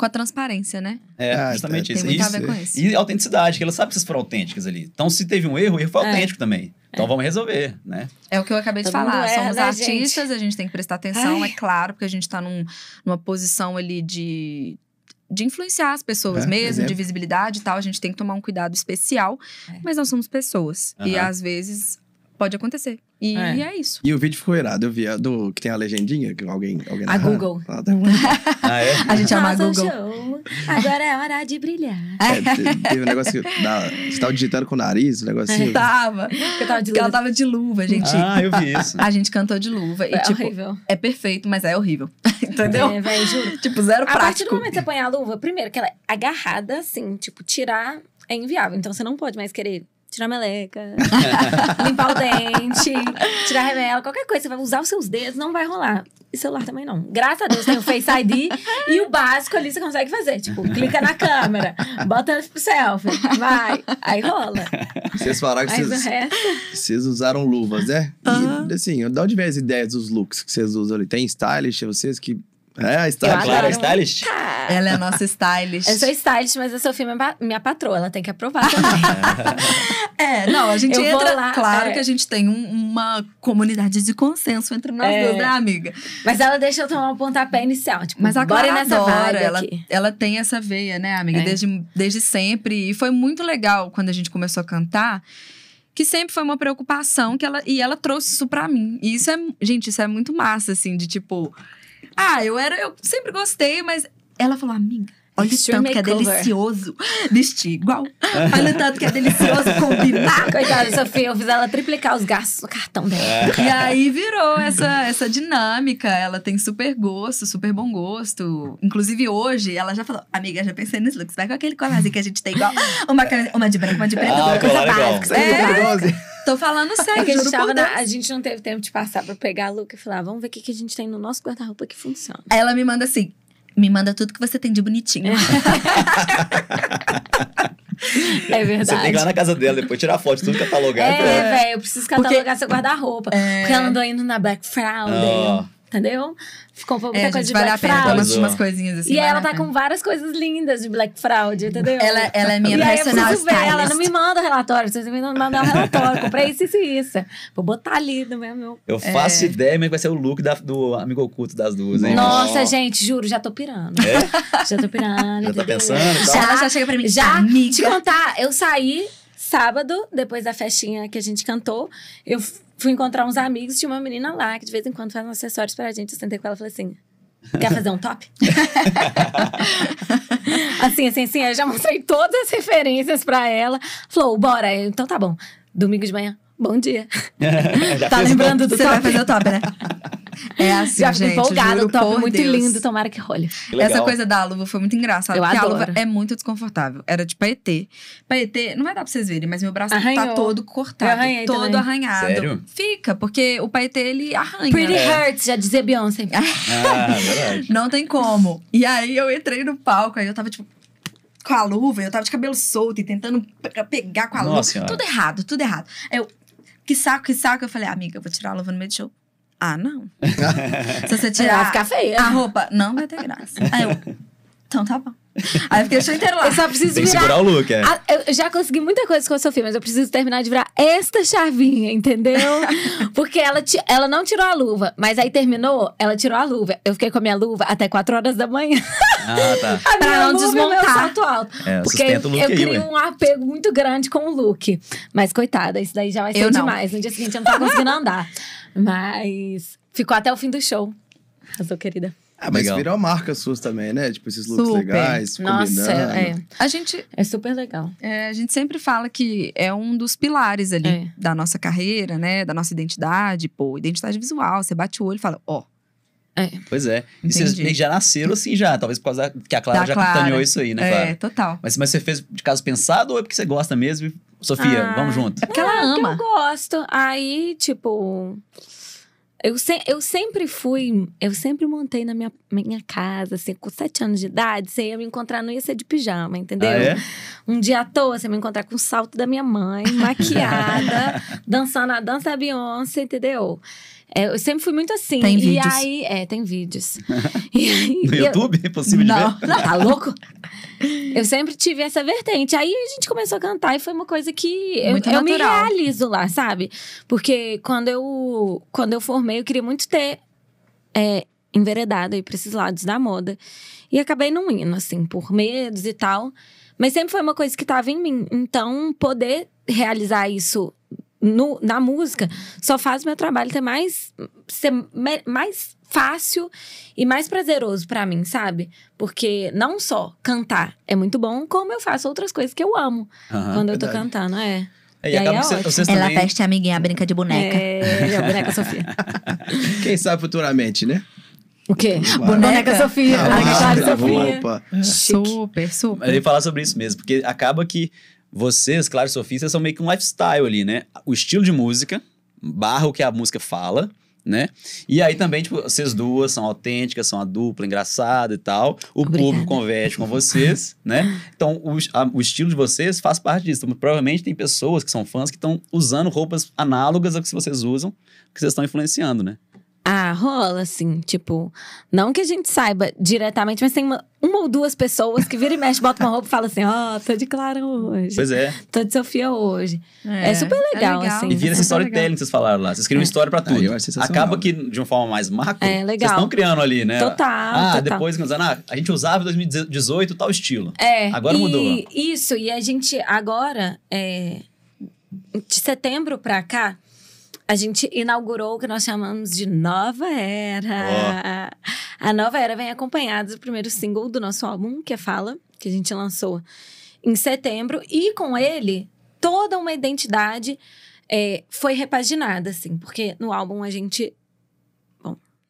com a transparência, né? É, ah, justamente tá, isso. Muito isso. A ver com isso. E autenticidade, que ela sabe que vocês foram autênticas ali. Então, se teve um erro, o erro foi é. autêntico também. Então é. vamos resolver, né? É o que eu acabei Todo de falar. Erra, é, Somos né, artistas, gente? a gente tem que prestar atenção, Ai. é claro, porque a gente está num, numa posição ali de, de influenciar as pessoas é, mesmo, de visibilidade e tal. A gente tem que tomar um cuidado especial, é. mas nós somos pessoas. Uhum. E às vezes pode acontecer. E é. e é, isso. E o vídeo ficou irado. Eu vi a do que tem a legendinha, que alguém. alguém a Google. Ah, tá ah, é? A gente ama a Google. Show. Agora é hora de brilhar. É, teve um negócio da, Você tava digitando com o nariz, um negocinho. Eu Tava. Eu tava de luva. Ela tava de luva, gente. Ah, eu vi isso. A gente cantou de luva. é tipo, horrível. É perfeito, mas é horrível. Entendeu? É, velho, juro. Tipo, zero a prático. A partir do momento que você põe a luva, primeiro que ela é agarrada, assim, tipo, tirar é inviável. Então você não pode mais querer tirar meleca, limpar o dente, tirar remela, qualquer coisa. Você vai usar os seus dedos, não vai rolar. E celular também não. Graças a Deus tem o Face ID e o básico ali você consegue fazer. Tipo, clica na câmera, bota selfie, vai. Aí rola. Vocês falaram que vocês, vocês usaram luvas, né? Uhum. E assim, dá onde vem as ideias dos looks que vocês usam ali? Tem stylist, vocês que é, a stylist. Clara, a é stylist? Ela é a nossa stylist. Eu sou stylist, mas a Sofia é minha patroa, ela tem que aprovar também. é, não, a gente eu entra lá. Claro é. que a gente tem um, uma comunidade de consenso entre nós é. duas, né, amiga? Mas ela deixa eu tomar um pontapé inicial. Tipo, mas agora Clara nessa adora, ela, ela tem essa veia, né, amiga? É. Desde, desde sempre. E foi muito legal quando a gente começou a cantar que sempre foi uma preocupação que ela e ela trouxe isso para mim. E isso é, gente, isso é muito massa assim, de tipo, ah, eu era, eu sempre gostei, mas ela falou, amiga, Olha o tanto é que é delicioso. Vestir igual. Olha o tanto que é delicioso combinar. Coitada Sofia, eu fiz ela triplicar os gastos no cartão dela. É. e aí virou essa, essa dinâmica. Ela tem super gosto, super bom gosto. Inclusive hoje, ela já falou: Amiga, já pensei nisso, Lux. Vai com aquele colarzinho que a gente tem igual. Uma, uma de branco, uma de preto, ah, uma coisa básica. É. é tô falando sério, a gente, tava na, a gente não teve tempo de passar pra pegar a Luca e falar, vamos ver o que, que a gente tem no nosso guarda-roupa que funciona. ela me manda assim, me manda tudo que você tem de bonitinho. É verdade. Você tem que ir lá na casa dela depois tirar foto, tudo catalogado. É, né? velho, eu preciso catalogar Porque... seu guarda-roupa. É... Porque ela andou indo na Black Friday. Oh. Entendeu? Ficou pouco é, coisa de vale Black a pena, Fraud. Umas, coisinhas assim. E ela tá com várias coisas lindas de Black Fraud, entendeu? Ela, ela é minha e personal aí eu ver, Ela não me manda relatório, vocês me mandam relatório. comprei isso, e isso. Vou botar ali no meu... Eu é. faço é. ideia, mas vai ser o look da, do amigo oculto das duas, hein? Nossa, oh. gente, juro, já tô pirando. É? Já tô pirando. já tá pensando? Já, já chega pra mim. Já, amiga. te contar, eu saí sábado, depois da festinha que a gente cantou, eu fui encontrar uns amigos, tinha uma menina lá que de vez em quando faz uns acessórios pra gente. Eu sentei com ela e falei assim: Quer fazer um top? assim, assim, assim, eu já mostrei todas as referências pra ela. Falou, bora. Eu, então tá bom. Domingo de manhã, bom dia. tá lembrando do Você top? Você vai fazer o top, né? É assim, Já gente. Empolgado, um top muito Deus. lindo, tomara que role. Que Essa coisa da luva foi muito engraçada, eu porque adoro. a luva é muito desconfortável. Era de paetê. Paetê, não vai dar pra vocês verem, mas meu braço tá Arranhou. tá todo cortado, todo também. arranhado. Sério? Fica, porque o paetê ele arranha. Pretty né? hurts, já dizia Beyoncé. ah, ah verdade. Não tem como. E aí eu entrei no palco, aí eu tava tipo com a luva, eu tava de cabelo solto e tentando pegar com a Nossa luva. Senhora. Tudo errado, tudo errado. eu, que saco, que saco. Eu falei, ah, amiga, eu vou tirar a luva no meio do show. Ah, não. Se você tirar vai ficar feia. a roupa, não vai ter graça. Aí eu, então tá bom. Aí eu fiquei o show inteiro lá. Eu só preciso Tem que virar. segurar o look, é. A- eu já consegui muita coisa com a Sofia, mas eu preciso terminar de virar esta chavinha, entendeu? Porque ela, ti- ela não tirou a luva, mas aí terminou, ela tirou a luva. Eu fiquei com a minha luva até 4 horas da manhã. Ah, tá. A minha não luva desmontar. Meu salto alto. É, Porque o look eu aí, criei um apego muito grande com o look. Mas coitada, isso daí já vai ser Eu não. demais. No dia seguinte eu não tô conseguindo andar. Mas ficou até o fim do show. Arrasou, querida. Ah, mas legal. virou marca suas também, né? Tipo, esses looks super. legais, Nossa, é. combinando. É, é. A gente... É super legal. É, a gente sempre fala que é um dos pilares ali é. da nossa carreira, né? Da nossa identidade, pô. Identidade visual, você bate o olho e fala, ó. Oh. É. Pois é. E vocês já nasceram assim já, talvez por causa que a Clara da já Clara. capitaneou isso aí, né, é, Clara? É, total. Mas, mas você fez de caso pensado ou é porque você gosta mesmo e Sofia, ah, vamos junto. É que ela é ama. eu gosto. Aí, tipo. Eu, se, eu sempre fui, eu sempre montei na minha, minha casa, assim, com sete anos de idade, você ia me encontrar, não ia ser de pijama, entendeu? Ah, é? Um dia à toa, você ia me encontrar com o salto da minha mãe, maquiada, dançando a dança da Beyoncé, entendeu? É, eu sempre fui muito assim. Tem e vídeos. aí, é, tem vídeos. aí, no YouTube? Eu... É possível de ver? Não, tá louco? eu sempre tive essa vertente. Aí a gente começou a cantar e foi uma coisa que eu, eu me realizo lá, sabe? Porque quando eu, quando eu formei, eu queria muito ter é, enveredado aí pra esses lados da moda. E acabei não indo, assim, por medos e tal. Mas sempre foi uma coisa que tava em mim. Então, poder realizar isso no, na música só faz o meu trabalho ter mais ser mais fácil e mais prazeroso para mim, sabe? Porque não só cantar é muito bom, como eu faço outras coisas que eu amo uhum, quando eu tô cantando, é. é. e e aí é você, Ela também... veste a amiguinha, a brinca de boneca. É, a boneca Sofia. Quem sabe futuramente, né? O quê? Boneca, Sofia. Ah, ah, Sofia. Roupa. Super, super. Eu ia falar sobre isso mesmo, porque acaba que vocês, claro, sofistas, são meio que um lifestyle ali, né? O estilo de música, barra o que a música fala, né? E aí também, tipo, vocês duas são autênticas, são a dupla, engraçada e tal. O Obrigada. público converte com vocês, né? Então, o, a, o, estilo de vocês faz parte disso. Então, provavelmente tem pessoas que são fãs que estão usando roupas análogas ao que vocês usam, que vocês estão influenciando, né? Ah, rola, assim, tipo, não que a gente saiba diretamente, mas tem uma, uma ou duas pessoas que vira e mexe, bota uma roupa e fala assim, ó, oh, tô de Clara hoje. Pois é. Tô de Sofia hoje. É, é super é legal, é legal, assim. E vira essa história é que vocês falaram lá. Vocês criam é. história pra ah, tudo. Ah, Acaba que, de uma forma mais macro, é, legal. vocês estão criando ali, né? Total, Ah, total. depois, ah, a gente usava em 2018 tal estilo. É. Agora e, mudou. Isso, e a gente agora, é, de setembro pra cá a gente inaugurou o que nós chamamos de Nova Era. Oh. A Nova Era vem acompanhada do primeiro single do nosso álbum, que é Fala, que a gente lançou em setembro. E com ele, toda uma identidade é, foi repaginada, assim. Porque no álbum a gente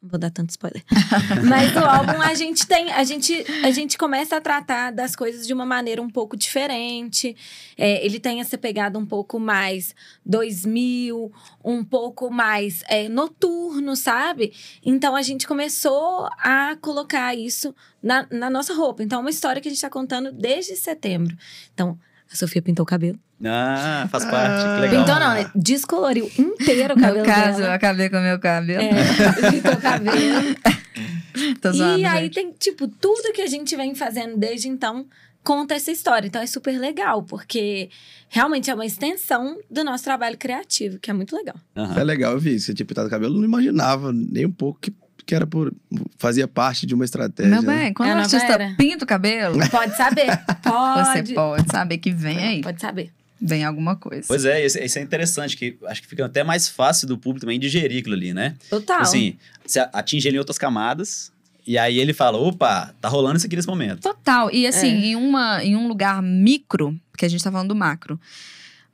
vou dar tanto spoiler. Mas o álbum a gente tem, a gente, a gente começa a tratar das coisas de uma maneira um pouco diferente. É, ele tem essa pegada um pouco mais 2000, um pouco mais é, noturno, sabe? Então a gente começou a colocar isso na, na nossa roupa. Então é uma história que a gente está contando desde setembro. Então a Sofia pintou o cabelo. Ah, faz parte, ah. que legal. Pintou não, né? Descoloriu inteiro o cabelo No caso, dela. eu acabei com o meu cabelo. É, pintou o cabelo. Tô zoando, e aí gente. tem, tipo, tudo que a gente vem fazendo desde então conta essa história. Então é super legal, porque realmente é uma extensão do nosso trabalho criativo, que é muito legal. Uhum. É legal, eu vi. Você tinha pintado tá o cabelo, eu não imaginava nem um pouco que, que era por. fazia parte de uma estratégia. Meu né? bem, quando é o artista era. pinta o cabelo. Pode saber. Pode. Você pode saber que vem aí. Pode saber. Vem alguma coisa. Pois é, isso, isso, é interessante, que acho que fica até mais fácil do público também digerir aquilo ali, né? Total. Tipo assim, você atinge ele em outras camadas, e aí ele fala: opa, tá rolando isso aqui nesse momento. Total. E assim, é. em, uma, em um lugar micro, porque a gente tá falando do macro,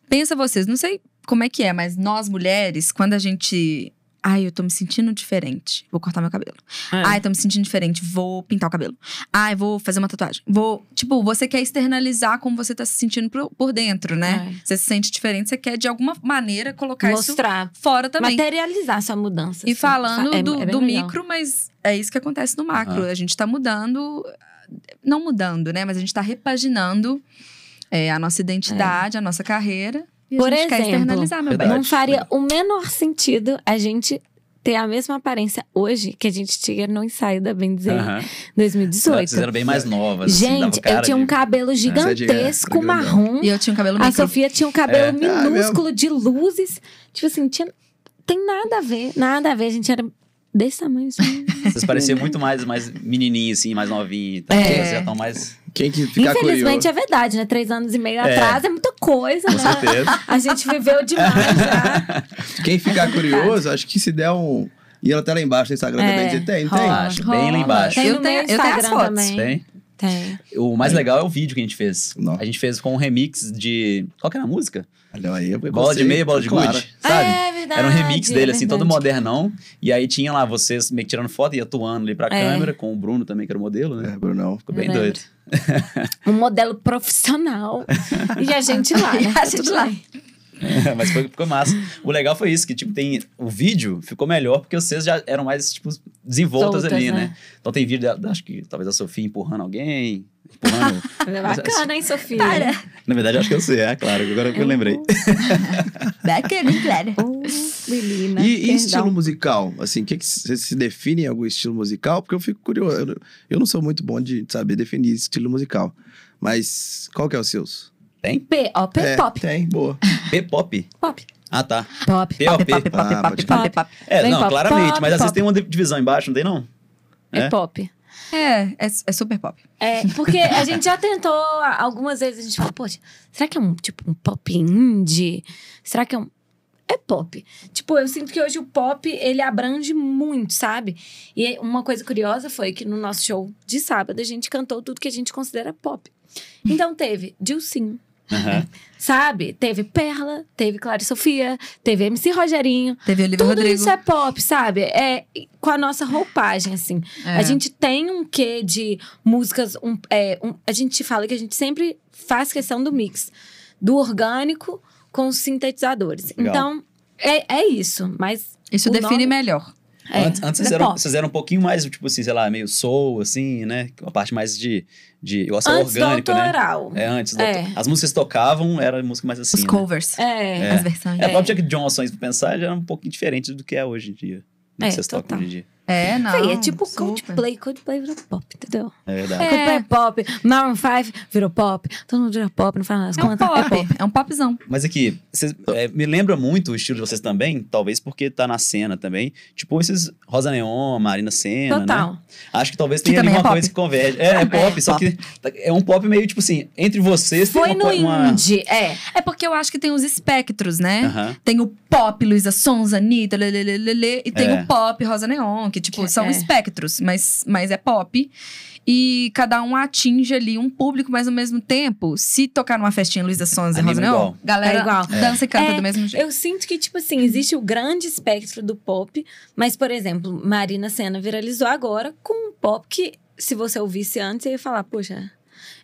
pensa vocês, não sei como é que é, mas nós mulheres, quando a gente Ai, eu tô me sentindo diferente. Vou cortar meu cabelo. É. Ai, tô me sentindo diferente. Vou pintar o cabelo. Ai, vou fazer uma tatuagem. Vou. Tipo, você quer externalizar como você tá se sentindo por, por dentro, né? É. Você se sente diferente, você quer de alguma maneira colocar Mostrar. isso fora também. Materializar essa mudança. E assim. falando é, do, é do micro, mas é isso que acontece no macro. Ah. A gente tá mudando. Não mudando, né? Mas a gente tá repaginando é, a nossa identidade, a nossa carreira. E Por exemplo, não faria o menor sentido a gente ter a mesma aparência hoje que a gente tinha no ensaio da Bem Dizer uhum. 2018. Vocês eram bem mais novas. Assim, gente, eu tinha um cabelo gigantesco, é, marrom. E eu tinha um cabelo micro. A Sofia tinha um cabelo é. Ah, minúsculo, ah, de luzes. Tipo assim, tinha... tem nada a ver, nada a ver. A gente era desse tamanho. Assim. Vocês pareciam muito mais, mais menininho, assim, mais novinho. Então, é. Vocês já estão mais... Quem que ficar Infelizmente curioso. é verdade, né? Três anos e meio é. atrás é muita coisa, Com né? Certeza. A gente viveu demais já. Quem ficar é curioso, acho que se der um. E ela tá lá embaixo no Instagram é, também. Tem, rola, tem. Rola. Bem lá embaixo. Tem eu, tenho, eu tenho as fotos. Também. Tem? Tem. O mais legal é o vídeo que a gente fez. Não. A gente fez com um remix de. Qual que era a música? Olha aí, eu bola de meia, bola de claro. gude, sabe? Ah, é verdade, era um remix é dele, assim, todo modernão. E aí tinha lá vocês meio que tirando foto e atuando ali pra é. câmera, com o Bruno também, que era o modelo, né? É, Brunão. Ficou bem é doido. um modelo profissional. E a gente lá, né? a gente lá. Mas foi, ficou massa. O legal foi isso, que tipo, tem. O vídeo ficou melhor porque vocês já eram mais, tipo, desenvoltas Soltas, ali, né? né? Então tem vídeo, da, acho que talvez a Sofia empurrando alguém. Empurrando. é bacana, hein, assim, Sofia? Para. Na verdade, acho que eu sei, é claro, agora que eu lembrei. bacana, hein, Clara? menina. E, e estilo musical? Assim, que, que você se define em algum estilo musical? Porque eu fico curioso. Eu, eu não sou muito bom de saber definir estilo musical. Mas qual que é o seu? Tem? P, o P é, pop. Tem, boa. P pop? pop. Ah, tá. Pop, P pop, pop, pop, ah, pop, pop, pop, É, não, pop, claramente, pop, mas às vezes tem uma divisão embaixo, não tem não? É, é pop. É, é, é, super pop. É, porque a gente já tentou algumas vezes, a gente falou, poxa, será que é um tipo um pop indie? Será que é um é pop. Tipo, eu sinto que hoje o pop, ele abrange muito, sabe? E uma coisa curiosa foi que no nosso show de sábado, a gente cantou tudo que a gente considera pop. Então teve Dilcinho, Uhum. Sabe? Teve Perla, teve Clara e Sofia, teve MC Rogerinho. Teve Olivia Tudo Rodrigo. isso é pop, sabe? É com a nossa roupagem, assim. É. A gente tem um quê de músicas. Um, é, um, a gente fala que a gente sempre faz questão do mix. Do orgânico com os sintetizadores. Legal. Então, é, é isso. Mas. Isso define nome... melhor. É, antes, antes vocês, eram, vocês, eram, um pouquinho mais, tipo assim, sei lá, meio soul, assim, né? Uma parte mais de. de eu acho orgânico, né? É, antes. É. Doutor... As músicas tocavam, era música mais assim. Os né? covers. É. é. As versões. É, A própria Jack é. Johnson, pra pensar, já era é um pouquinho diferente do que é hoje em dia. Do né, que vocês total. tocam hoje em dia. É, é, não. Véi, é tipo super. Coldplay. Coldplay virou pop, entendeu? É verdade. É. Coldplay é pop. Maroon 5 virou pop. Todo mundo virou pop, não faz nada. É um é pop. É, pop. é um popzão. Mas aqui, cês, é, me lembra muito o estilo de vocês também, talvez porque tá na cena também. Tipo esses Rosa Neon, Marina Senna, né? Total. Né? Acho que talvez tenha que alguma é coisa que converge. É, é, é pop, só pop. que é um pop meio tipo assim, entre vocês Foi tem uma... Foi no uma... indie, é. É porque eu acho que tem os espectros, né? Uh -huh. Tem o pop Luísa Sonza, Anitta, lê, lê, lê, lê, e tem o pop Rosa Neon, que tipo, que são é. espectros, mas, mas é pop. E cada um atinge ali um público, mas ao mesmo tempo, se tocar numa festinha Luísa Sonza, Anima Rosa, não, galera é igual. É. dança e canta é, do mesmo jeito. Eu sinto que, tipo assim, existe o grande espectro do pop, mas, por exemplo, Marina Senna viralizou agora com um pop que, se você ouvisse antes, ia falar, poxa,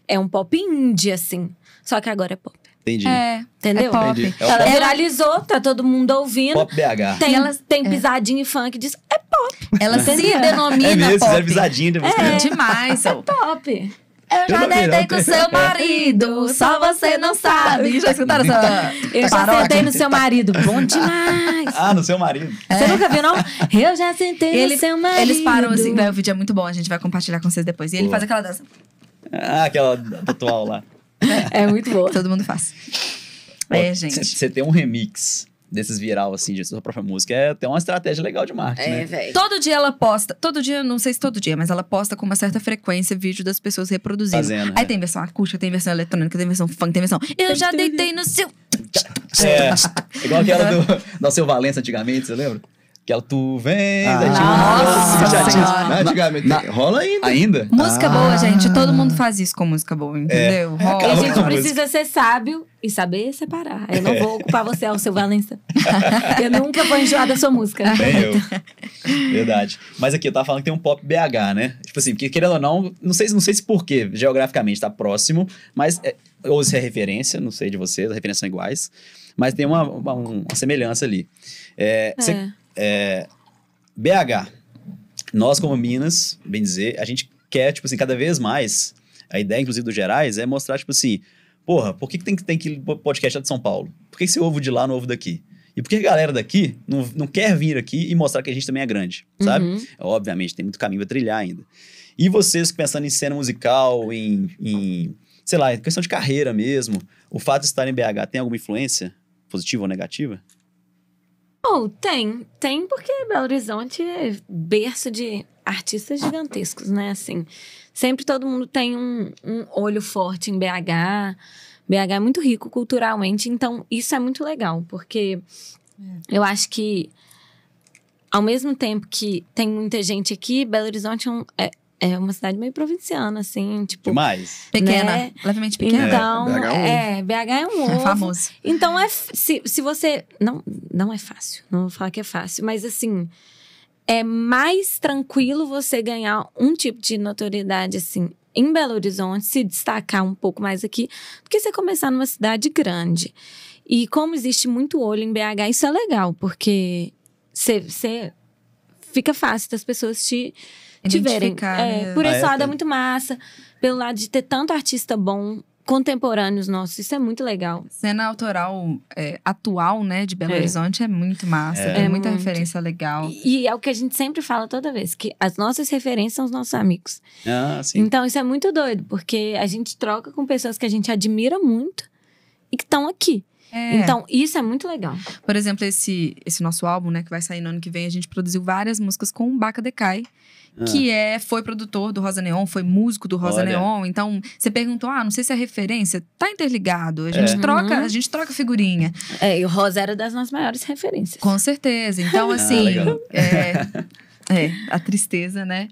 é um pop indie, assim. Só que agora é pop. Entendi. É, entendeu? É pop. Entendi. É ela pop. viralizou, tá todo mundo ouvindo. Pop BH. Tem, ela, é. tem pisadinha e funk, diz, é pop. Ela se denomina é mesmo, pop. É pisadinha de é, é demais. é pop. Eu já deitei com seu marido, só você não sabe. Já escutaram essa? Eu já sentei no seu marido, bom demais. Ah, no seu marido. Você nunca viu, não? Eu já sentei ele, no seu marido. Eles param assim, o vídeo é muito bom, a gente vai compartilhar com vocês depois. E ele faz aquela dança. Ah, aquela atual lá. é muito boa. Todo mundo faz. É, gente. Você tem um remix desses viral, assim, de sua própria música, é ter uma estratégia legal de marketing, é, né? Véio. Todo dia ela posta, todo dia, não sei se todo dia, mas ela posta com uma certa frequência vídeo das pessoas reproduzindo. Fazendo, né? Aí é. tem versão acústica, tem versão eletrônica, tem versão funk, tem versão... Eu já deitei no seu... É, igual aquela do, do seu Valença antigamente, você lembra? Que é o Tu Vem. Ah, nossa, nossa assim, antigamente. Na, rola ainda. Ainda? Música ah. boa, gente. Todo mundo faz isso com música boa, é. entendeu? É, rola. E a gente precisa ser sábio e saber separar. Eu não é. vou ocupar você, ao seu Valença. eu nunca vou enjoar da sua música. Nem eu. Verdade. Mas aqui, eu tava falando que tem um pop BH, né? Tipo assim, porque querendo ou não, não sei, não sei se porquê, geograficamente tá próximo, mas. É, ou se é referência, não sei de vocês, as referências são iguais, mas tem uma, uma, uma semelhança ali. É, é. É, BH, nós como Minas, bem dizer, a gente quer, tipo assim, cada vez mais, a ideia, inclusive, do Gerais é mostrar, tipo assim, porra, por que, que tem, tem que podcast é de São Paulo? Por que, que você de lá, não ovo daqui? E por que a galera daqui não, não quer vir aqui e mostrar que a gente também é grande, sabe? Uhum. É, obviamente, tem muito caminho a trilhar ainda. E vocês pensando em cena musical, em, em, sei lá, em questão de carreira mesmo, o fato de estar em BH tem alguma influência positiva ou negativa? Oh, tem. Tem porque Belo Horizonte é berço de artistas gigantescos, né? Assim, sempre todo mundo tem um, um olho forte em BH. BH é muito rico culturalmente, então isso é muito legal, porque é. eu acho que ao mesmo tempo que tem muita gente aqui, Belo Horizonte é, é é uma cidade meio provinciana, assim, tipo. Demais. Pequena, né? levemente pequena. Então, é, BH é, é um, é, BH é um ovo. É famoso. Então, é, se, se você. Não, não é fácil, não vou falar que é fácil, mas assim. É mais tranquilo você ganhar um tipo de notoriedade, assim, em Belo Horizonte, se destacar um pouco mais aqui, do que você começar numa cidade grande. E como existe muito olho em BH, isso é legal, porque você fica fácil das pessoas te é tiverem. É, é, por ah, esse é, lado é muito massa. Pelo lado de ter tanto artista bom contemporâneos nossos. Isso é muito legal. Cena autoral é, atual, né, de Belo é. Horizonte é muito massa. É. Tem é muita muito. referência legal. E, e, é o que a gente sempre fala toda vez, que as nossas referências são os nossos amigos. Ah, sim. Então isso é muito doido, porque a gente troca com pessoas que a gente admira muito e que estão aqui. Então, isso é muito legal. Por exemplo, esse, esse nosso álbum, né, que vai sair no ano que vem, a gente produziu várias músicas com o Baca Decai ah. que é foi produtor do Rosa Neon, foi músico do Rosa Olha. Neon. Então, você perguntou: "Ah, não sei se é referência". Tá interligado. A é. gente é. troca, uhum. a gente troca figurinha. É, e o Rosa era das nossas maiores referências. Com certeza. Então, ah, assim, ah, é, é, a tristeza, né?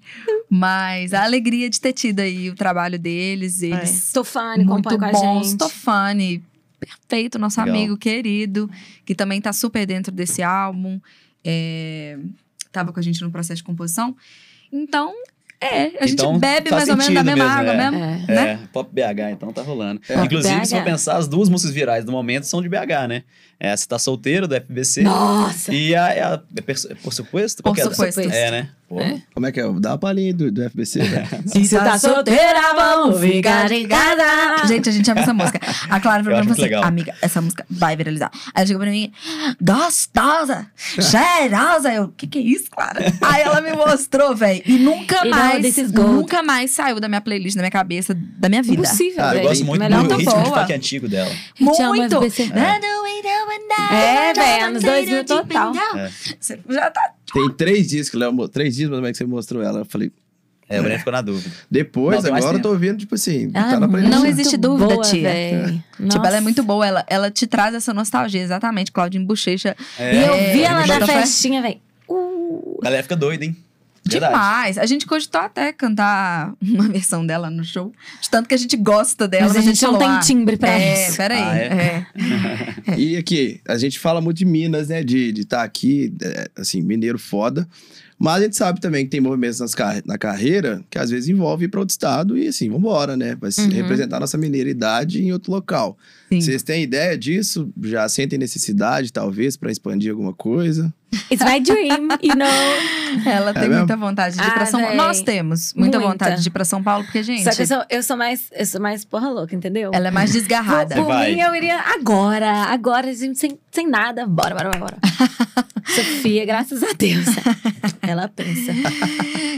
Mas a alegria de ter tido aí o trabalho deles, é. eles. É. Tofani, muito bons. Stofani, perfeito, nosso Legal. amigo querido, que também tá super dentro desse álbum. É, tava com a gente no processo de composição. Então, é, a então, gente então, bebe mais ou menos da mesma mesmo, água é. mesmo. É. Né? é, Pop BH, então tá rolando. É. Inclusive, BH. se eu pensar, as duas músicas virais do momento são de BH, né? É, você tá solteiro do FBC. Nossa! E a. É a, a é é por suposto? Por suposto. É, né? né? é? Como é que é? Dá uma palhinha do, do FBC. Né? Se você tá solteira, vamos ficar em casa. Gente, a gente ama essa música. A Clara falou pra você, legal. amiga, essa música vai viralizar. Aí ela chegou pra mim, gostosa, cheirosa. Eu, o que que é isso, Clara? Aí ela me mostrou, velho. E nunca mais, nunca mais saiu da minha playlist, da minha cabeça, da minha vida. Impossível, ah, eu gosto muito do ritmo boa. de toque antigo dela. Muito! Muito! É. É, velho, anos 2000 total. É. Você já tá. Tipo Tem três dias que Léo. Três dias, como é que você mostrou ela? Eu falei. É, o Breno é. ficou na dúvida. Depois, Não, agora eu tô vendo tipo assim, tá ah, tá na Não existe dúvida, boa, tia. É. Tipo, ela é muito boa, ela, ela te traz essa nostalgia, exatamente, Claudinho Bochecha. É. E eu vi é. ela na tá festinha, velho. Uh. galera fica doida, hein? Demais. A gente cogitou até cantar uma versão dela no show. De tanto que a gente gosta dela. Mas, a, gente gente, não tem ah, timbre pra é, isso. Ah, é? peraí. é. E aqui, a gente fala muito de Minas, né? De estar tá aqui, é, assim, mineiro foda. Mas a gente sabe também que tem movimentos nas car na carreira que às vezes envolve ir para outro estado e assim, vamos embora né? Vai uhum. representar nossa mineiridade em outro local. Vocês têm ideia disso? Já sentem necessidade, talvez, para expandir alguma coisa? It's my dream, you know. Ela é tem muita vontade de ir pra ah, São Paulo. Nós temos muita, muita, vontade de ir pra São Paulo, porque, gente. Só que eu sou, eu sou, mais, eu sou mais porra louca, entendeu? Ela é mais desgarrada. Por, por mim, eu iria agora, agora, gente, sem, sem nada. Bora, bora, bora. Sofia, graças a Deus. Ela pensa.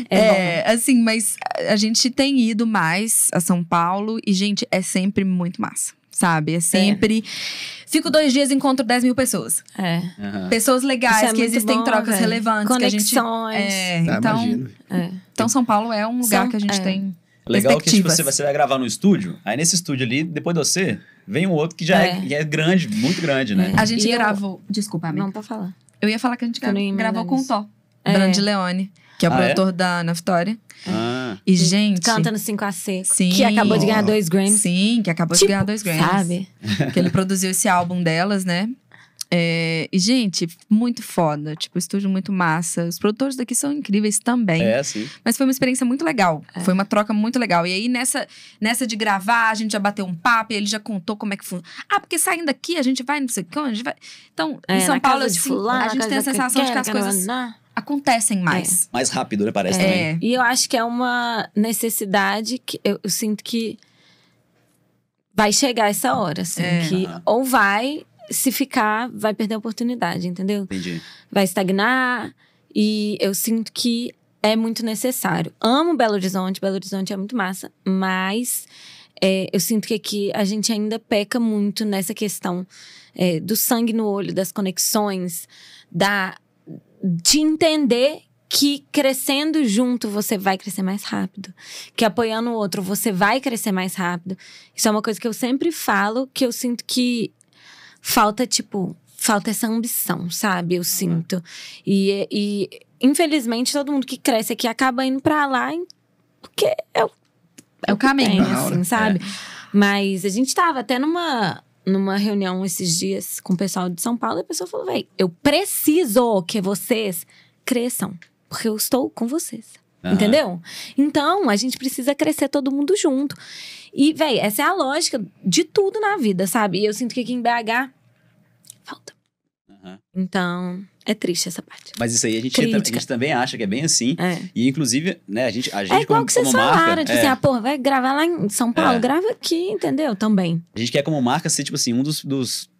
É, é assim, mas a gente tem ido mais a São Paulo e, gente, é sempre muito massa sabe? É, é. sempre. É. Fico dois dias e encontro 10 mil pessoas. É. Uhum. Pessoas legais, é que existem bom, trocas véio. relevantes. Conexões. Que a gente, é, ah, então, é. então, São Paulo é um lugar São, que a gente é. tem. Legal que tipo, você, você vai gravar no estúdio, aí nesse estúdio ali, depois de você, vem um outro que já é, é grande, muito grande, né? A gente e gravou. Eu... Desculpa, amiga. Não, pode falar. Eu ia falar que a gente gra... gravou com o Tó, é. Brand Leone, que é o ah, produtor da Ana Vitória. Ah. E, hum. gente. Canta no 5AC. Sim. Que acabou de ganhar dois Grammys. Sim, que acabou tipo, de ganhar dois Grammys. Sabe? que ele produziu esse álbum delas, né? É, e, gente, muito foda. Tipo, estúdio muito massa. Os produtores daqui são incríveis também. É, sim. Mas foi uma experiência muito legal. É. Foi uma troca muito legal. E aí, nessa, nessa de gravar, a gente já bateu um papo e ele já contou como é que foi. Ah, porque saindo daqui, a gente vai, não sei o que, onde vai. Então, é, em São Paulo, assim, fulano, a gente tem a sensação de que as coisas. Né? acontecem é. mais. É. Mais rápido, né? Parece é. também. E eu acho que é uma necessidade que eu, eu sinto que vai chegar essa hora, assim, é. que uhum. ou vai se ficar, vai perder a oportunidade, entendeu? Entendi. Vai estagnar e eu sinto que é muito necessário. Amo Belo Horizonte, Belo Horizonte é muito massa, mas é, eu sinto que aqui a gente ainda peca muito nessa questão é, do sangue no olho, das conexões, da de entender que crescendo junto você vai crescer mais rápido, que apoiando o outro você vai crescer mais rápido. Isso é uma coisa que eu sempre falo, que eu sinto que falta, tipo, falta essa ambição, sabe? Eu sinto. E, e infelizmente, todo mundo que cresce aqui acaba indo pra lá porque é o, é, é o caminho, tem, assim, é. sabe? É. Mas a gente tava até numa numa reunião esses dias com o pessoal de São Paulo e a pessoa falou: véi, eu preciso que vocês cresçam, porque eu estou com vocês. Uhum. Entendeu? Então, a gente precisa crescer todo mundo junto. E, véi, essa é a lógica de tudo na vida, sabe? E eu sinto que aqui em BH falta. Uhum. Então, é triste essa parte. Mas isso aí a gente, a gente também acha que é bem assim. É. E inclusive, né, a gente, a é gente é igual como, que vocês falaram, marca, tipo é. assim, ah, porra, vai gravar lá em São Paulo, é. grava aqui, entendeu? Também. A gente quer como marca ser tipo assim, um dos, dos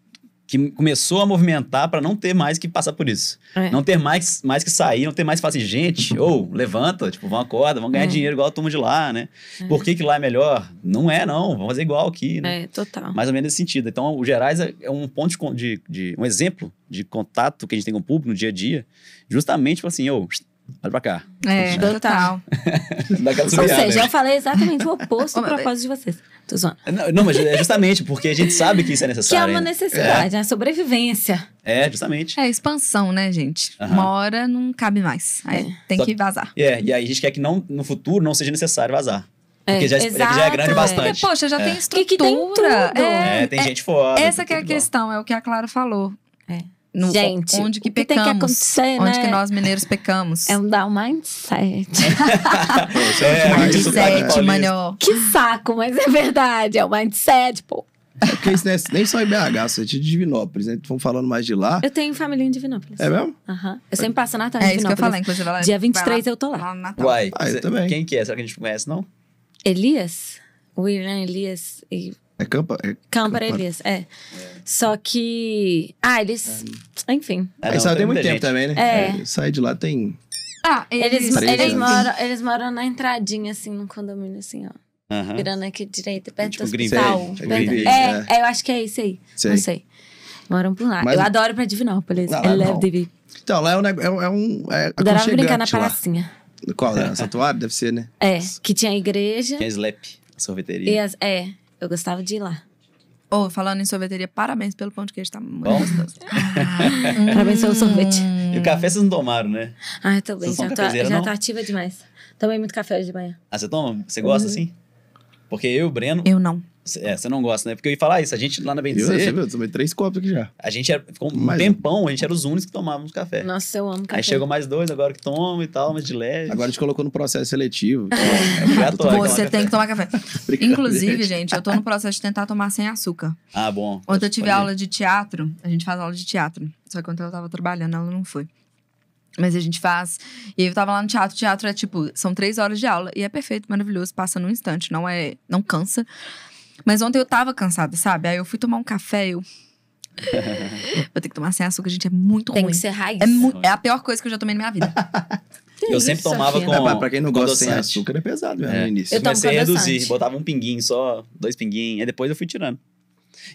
que começou a movimentar para não ter mais que passar por isso. É. Não ter mais, mais que sair, não ter mais que falar assim, gente, ou oh, levanta, tipo, vão acorda, vão ganhar é. dinheiro igual a turma de lá, né? É. Por que, que lá é melhor? Não é, não, vamos fazer igual aqui, né? É, total. Mais ou menos nesse sentido. Então, o Gerais é, é um ponto de, de, de um exemplo de contato que a gente tem com o público no dia a dia, justamente para tipo assim, eu. Oh, Olha pra cá. É, total. Ou seja, eu falei exatamente o oposto do propósito de vocês. Tô zoando. É, não, não, mas é justamente porque a gente sabe que isso é necessário. Que é uma necessidade, é. né? Sobrevivência. É, justamente. É expansão, né, gente? Mora Uma hora não cabe mais. Aí é. tem Só, que vazar. É, e aí a gente quer que não, no futuro não seja necessário vazar. É, porque é, já, exato, já, é grande é. bastante. Porque, poxa, já é. tem estrutura. Que que tem, é, é, tem gente fora. Essa que é a questão, é o que a Clara falou. É. No, Gente, onde que pecamos? Que que onde né? que nós mineiros pecamos? É um dar o mindset. é, mindset, é, é Que saco, mas é verdade, é o um mindset, pô. É porque isso é, nem só em BH, isso é de Divinópolis, né? Estão falando mais de lá. Eu tenho família em Divinópolis. É mesmo? Aham. Uhum. Eu sempre passo Natal em é Divinópolis. É isso que eu falei, inclusive. Ela Dia 23 lá, eu tô lá. lá Natal. Uai, ah, eu também. quem que é? Será que a gente conhece, não? Elias? William Elias e é Campa? É Campar Elias, é. Né? é. Só que. Ah, eles. É. Enfim. É, eles saiu tem muito tempo gente. também, né? É. é. de lá tem. Ah, eles, eles, moram, eles moram na entradinha, assim, num condomínio, assim, ó. Virando aqui direita, tipo perto tipo, do hospital. Sei, perto... Sei, é, é, eu acho que é isso aí. Sei. Não sei. Moram por lá. Mas... Eu adoro Pradvinópolis. Não, I love DB. Então, lá é um. É, é um é Adorava é brincar na palacinha. Lá. Qual? Né? Santuário? Deve ser, né? É, que tinha igreja. Tinha Slap, sorveteria. As, é, eu gostava de ir lá. Ou, oh, falando em sorveteria, parabéns pelo pão de queijo, tá muito Bom. gostoso. parabéns pelo sorvete. E o café vocês não tomaram, né? Ah, eu também. Já, tô, já tô ativa demais. Tomei muito café hoje de manhã. Ah, você toma? Você gosta uhum. assim? Porque eu e o Breno. Eu não. É, você não gosta, né? Porque eu ia falar isso, a gente lá na Bem Eu Eu, eu tomei três copos aqui já. A gente era, ficou um mais tempão, a gente era os únicos que tomávamos café. Nossa, eu amo café. Aí chegou mais dois agora que toma e tal, mas de leve. Agora a gente colocou no processo seletivo. é, é obrigatório. Você tem que tomar café. Inclusive, gente, eu tô no processo de tentar tomar sem açúcar. Ah, bom. Ontem eu tive aula de teatro, a gente faz aula de teatro. Só que quando eu tava trabalhando, ela não foi. Mas a gente faz. E eu tava lá no teatro. O teatro é tipo, são três horas de aula. E é perfeito, maravilhoso, passa num instante. Não é. Não cansa. Mas ontem eu tava cansada, sabe? Aí eu fui tomar um café, eu. Vou ter que tomar sem açúcar, gente. É muito Tem ruim. Tem que ser raiz. É, é, a pior coisa que eu já tomei na minha vida. eu sempre tomava com. Não, pra quem não gosta sem açúcar, é pesado mesmo é. no início. Eu, comecei a reduzir, botava um pinguinho só, dois pinguinhos, aí depois eu fui tirando.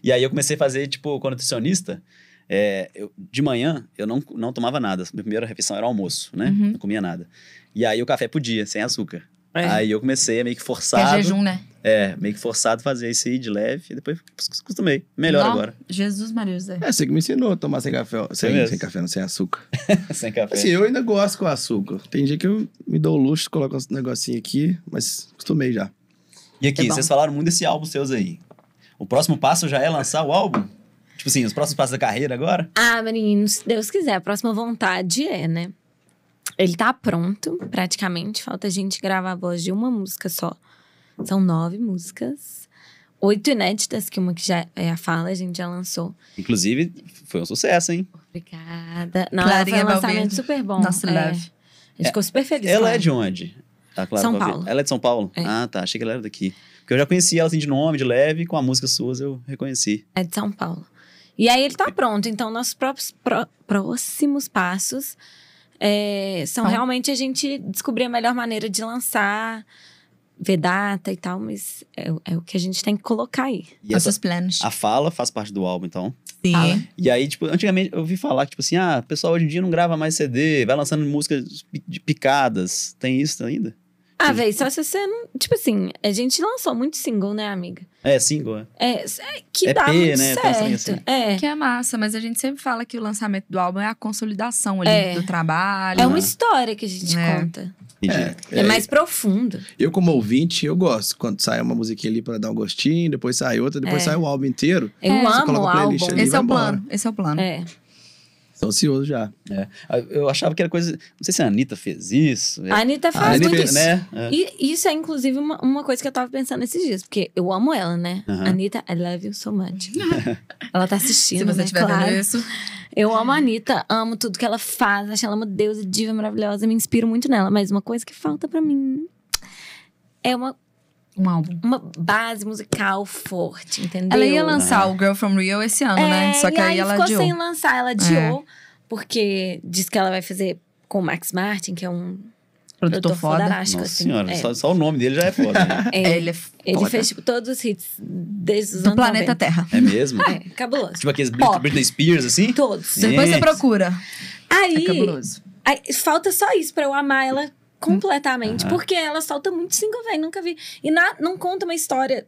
E aí eu comecei a fazer, tipo, com nutricionista. É, eu, de manhã eu não, não tomava nada. Minha primeira refeição era almoço, né? Uhum. Não comia nada. E aí o café podia, sem açúcar. É. Aí eu comecei a meio que é forçado. é jejum, né? É, meio que forçado fazer isso aí de leve. E depois costumei Melhor não, agora. Jesus Maria José. É, você que me ensinou a tomar sem café. É sem, sem café, não, sem açúcar. sem café. Assim, eu ainda gosto com açúcar. Tem dia que eu me dou o luxo, coloco um negocinho aqui, mas costumei já. E aqui, é vocês falaram muito desse álbum seus aí. O próximo passo já é lançar o álbum? Tipo assim, os próximos passos da carreira agora? Ah, meninos, se Deus quiser, a próxima vontade é, né? Ele tá pronto, praticamente. Falta a gente gravar a voz de uma música só. São nove músicas. Oito inéditas, que uma que já é a fala, a gente já lançou. Inclusive, foi um sucesso, hein? Obrigada. Não, foi um lançamento super bom. Nossa, é. love. A gente é. ficou super feliz. Ela é de onde? A Clara São Paulo. Ela é de São Paulo? É. Ah, tá. Achei que ela era daqui. Porque eu já conhecia ela assim de nome, de leve, com a música suas eu reconheci. É de São Paulo. E aí ele tá pronto. Então, nossos próprios, pró próximos passos é, são realmente a gente descobrir a melhor maneira de lançar, ver data e tal, mas é, é o que a gente tem que colocar aí. E Nossos planos. A fala faz parte do álbum, então. Sim. Fala. E aí, tipo, antigamente eu ouvi falar que, tipo assim, ah, pessoal hoje em dia não grava mais CD, vai lançando músicas de picadas. Tem isso ainda? Ah, velho, só se você não. Tipo assim, a gente lançou muito single, né, amiga? É, single, é. É, é que é dá P, muito né? certo. Assim. É. Que é massa, mas a gente sempre fala que o lançamento do álbum é a consolidação ali é. do trabalho. É uma né? história que a gente é. conta. É, é, mais profundo. Eu, como ouvinte, eu gosto. Quando sai uma musiquinha ali pra dar um gostinho, depois sai outra, depois sai o álbum inteiro. Eu amo o álbum. Ali, Esse, é o plano. Esse é o plano. É. Estou ansioso já. É. Eu achava que era coisa. Não sei se a Anitta fez isso. A Anitta faz a Anitta muito fez, isso. Né? É. E isso é, inclusive, uma, uma, coisa que eu tava pensando esses dias, porque eu amo ela, né? Uhum. Anitta, I love you so much. ela tá assistindo. Se você né? estiver né? claro. isso. Eu amo a Anitta, amo tudo que ela faz, acho ela uma deusa diva maravilhosa, me inspiro muito nela, mas uma coisa que falta para mim é uma um álbum. Uma base musical forte, entendeu? Ela ia lançar é. o Girl From Rio esse ano, né? é, né? Só que aí, aí ela ficou adiou. sem lançar, ela adiou. É. Porque diz que ela vai fazer com o Max Martin, que é um produtor, foda. Nossa assim. senhora, é. só, só, o nome dele já é foda. Né? É, é, ele é foda. Ele fez tipo, todos os hits desde os Do planeta 90. Terra. É mesmo? É, cabuloso. Tipo aqueles Pop. Britney Spears, assim? Todos. Gente. Depois você procura. Aí, é cabuloso. Aí, falta só isso pra eu amar ela Completamente. Uhum. Porque ela solta muito cinco velho. Nunca vi. E na, não conta uma história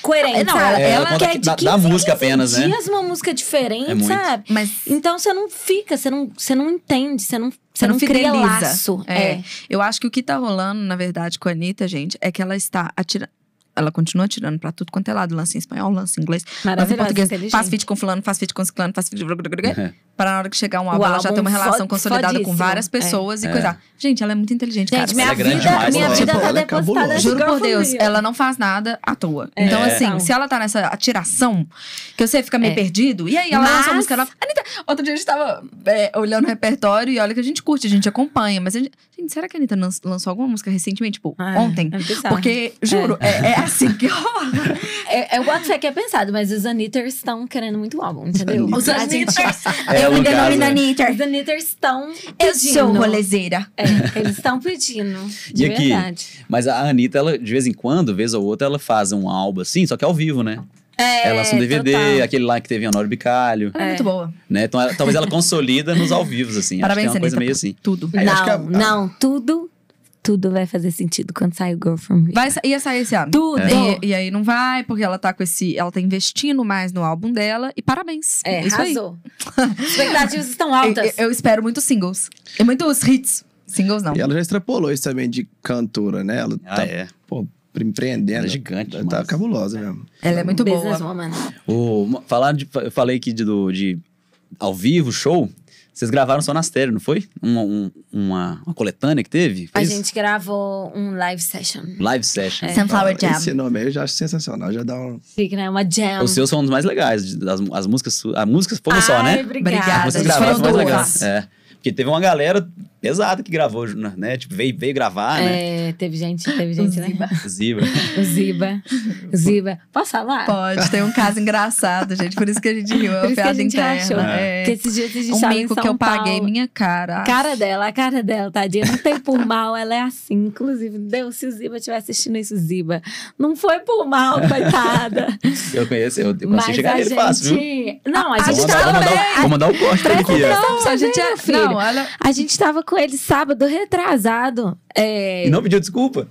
coerente. Não, é, ela, ela, ela quer de da, 15, da música 15 apenas, né? dias né? uma música diferente, é sabe? Mas... Então você não fica, você não, você não entende, você não, você, você não, não cria laço. É. é. Eu acho que o que tá rolando, na verdade, com a Anitta, gente, é que ela está atirando. Ela continua atirando pra tudo quanto é lado. Lança em espanhol, lança em inglês, lança em português. Faz feat com fulano, faz feat com ciclano, faz feat para na hora que chegar um álbum, ela já ter uma relação consolidada com várias pessoas é. e coisa. É. Gente, ela é muito inteligente, Gente, cara. minha ela é vida, é minha vida tá é depositada Juro por Deus, ela não faz nada à toa. É. Então, assim, se ela tá nessa atiração, que você fica meio perdido, e aí ela mas... lança a música, ela... Anitta, outro dia a gente tava olhando o repertório e olha que a gente curte, a gente acompanha, mas a gente... gente será que a Anitta lançou alguma música recentemente? Tipo, ah, ontem? Porque, juro, é, assim que rola. é o fé que é pensado, mas os Anitters estão querendo muito o álbum, entendeu? Os Anitters! Então, estão ligando da Knitter. The estão pedindo. Eu sou rolezeira. É, eles estão pedindo. De e verdade. Aqui, mas a Anitta, ela, de vez em quando, vez ou outra, ela faz um álbum assim, só que ao vivo, né? É, ela lança um DVD, total. aquele lá que teve Nora Bicalho. é muito é. boa. Né? Então, ela, talvez ela consolida nos ao vivos, assim. Parabéns, acho que é uma Anitta, coisa meio assim. Tudo. É não, a, não, tudo tudo vai fazer sentido quando sair o Girl From Rio. Vai, ia sair esse ano. Tudo! É. E, e, aí não vai, porque ela tá com esse… Ela tá investindo mais no álbum dela. E parabéns. É, Isso arrasou. Expectativas estão altas. Eu, eu espero muitos singles. E muitos hits. Singles não. E ela já extrapolou isso também de cantora, né? Ela ah, tá, é. Pô, empreendendo. Ela é gigante. Ela tá mas... tá cabulosa mesmo. Ela é muito boa. Woman. O, falar de, eu falei aqui de, do, de ao vivo, show. Vocês gravaram só na stereo, não foi? Uma, uma, uma coletânea que teve? Foi a isso? gente gravou um live session. Live session. É. Sunflower é Jam. Esse nome aí eu já acho sensacional, já dá um... Fica, né? Uma jam. Os seus são um dos mais legais, das, as músicas... A música foi só, né? obrigada. Vocês gravaram foram mais legais. É. Porque teve uma galera pesada que gravou, né, né? Tipo, veio, veio gravar, né? É, teve gente, teve gente, o né? Ziba. Ziba. Ziba. Posso falar? Pode, tem um caso engraçado, gente. Por isso que a gente riu, é uma piada interna. Achou. É. Que esses dias a gente um mico que eu Paulo. paguei minha cara. Cara dela, a cara dela, tadinha. Não tem por mal, ela é assim. Inclusive, Deus, se o Ziba estiver assistindo isso, Ziba. Não foi por mal, coitada. eu conheço, eu, eu chegar nele fácil, viu? Não, a, gente tava... Vou mandar, o corte pra ele aqui. Não, a gente... É, não, olha... A gente tava com ele sábado retrasado. É... E não pediu desculpa?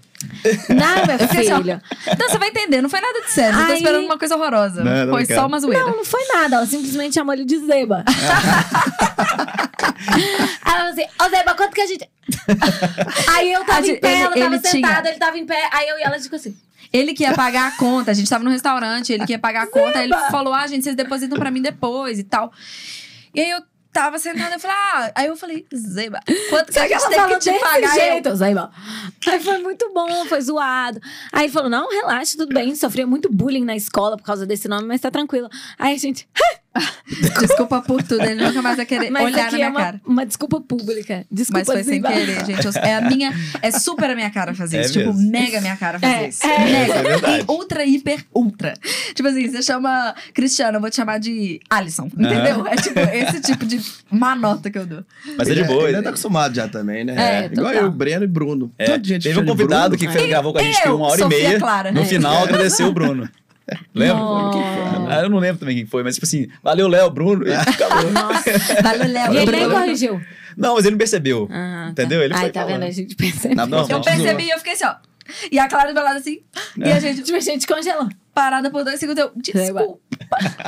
Não, meu filho. não, você vai entender, não foi nada de sério. Aí... tô esperando uma coisa horrorosa. Não, foi só uma zoeira. Não, não foi nada. Ela simplesmente chamou ele de Zeba. Ela falou assim, ô Zeba, quanto que a gente. aí eu tava gente, em pé, ele, ela tava ele sentada, tinha... ele tava em pé. Aí eu e ela ficou assim. Ele que ia pagar a conta, a gente tava no restaurante, ele que ia pagar a conta, aí ele falou: ah, gente, vocês depositam pra mim depois e tal. E aí eu tava sentada, eu falei, ah, aí eu falei, Zeba, quanto que Só a gente tem que te pagar? Jeito, eu, Zeba. Aí foi muito bom, foi zoado. Aí ele falou, não, relaxa, tudo bem, sofria muito bullying na escola por causa desse nome, mas tá tranquilo. Aí a gente, ah! desculpa por tudo, ele nunca mais vai querer Mas olhar aqui na é minha é uma, cara. Uma desculpa pública. Desculpa Mas foi sem querer, gente. Eu, é a minha. É super a minha cara fazer é isso. Tipo, mesmo. Tipo, mega minha cara é, fazer é, isso. É, mega. É ultra, hiper, ultra. Tipo assim, você chama Cristiano, eu vou te chamar de Alisson. Entendeu? É tipo esse tipo de manota que eu dou. Mas é de é- boa. Ele tá acostumado já também, né? É, Igual eu, Breno e Bruno. É. gente Teve um convidado Bruno, que, que gravou com a gente por uma hora Sofia e meia. Clara. No final, agradeceu o Bruno. Lembra? Ah, eu não lembro também quem foi, mas tipo assim, valeu Léo, Bruno, e acabou. Nossa, valeu Léo. E ele nem corrigiu. Não, mas ele não percebeu. Ah, tá. entendeu? Ele Ai, foi tá falando. vendo? A gente percebeu. não, eu percebi e eu fiquei assim, ó. E a Clara do lado assim. É. E a é. gente, tipo, a gente congelou. Parada por dois segundos, eu, desculpa.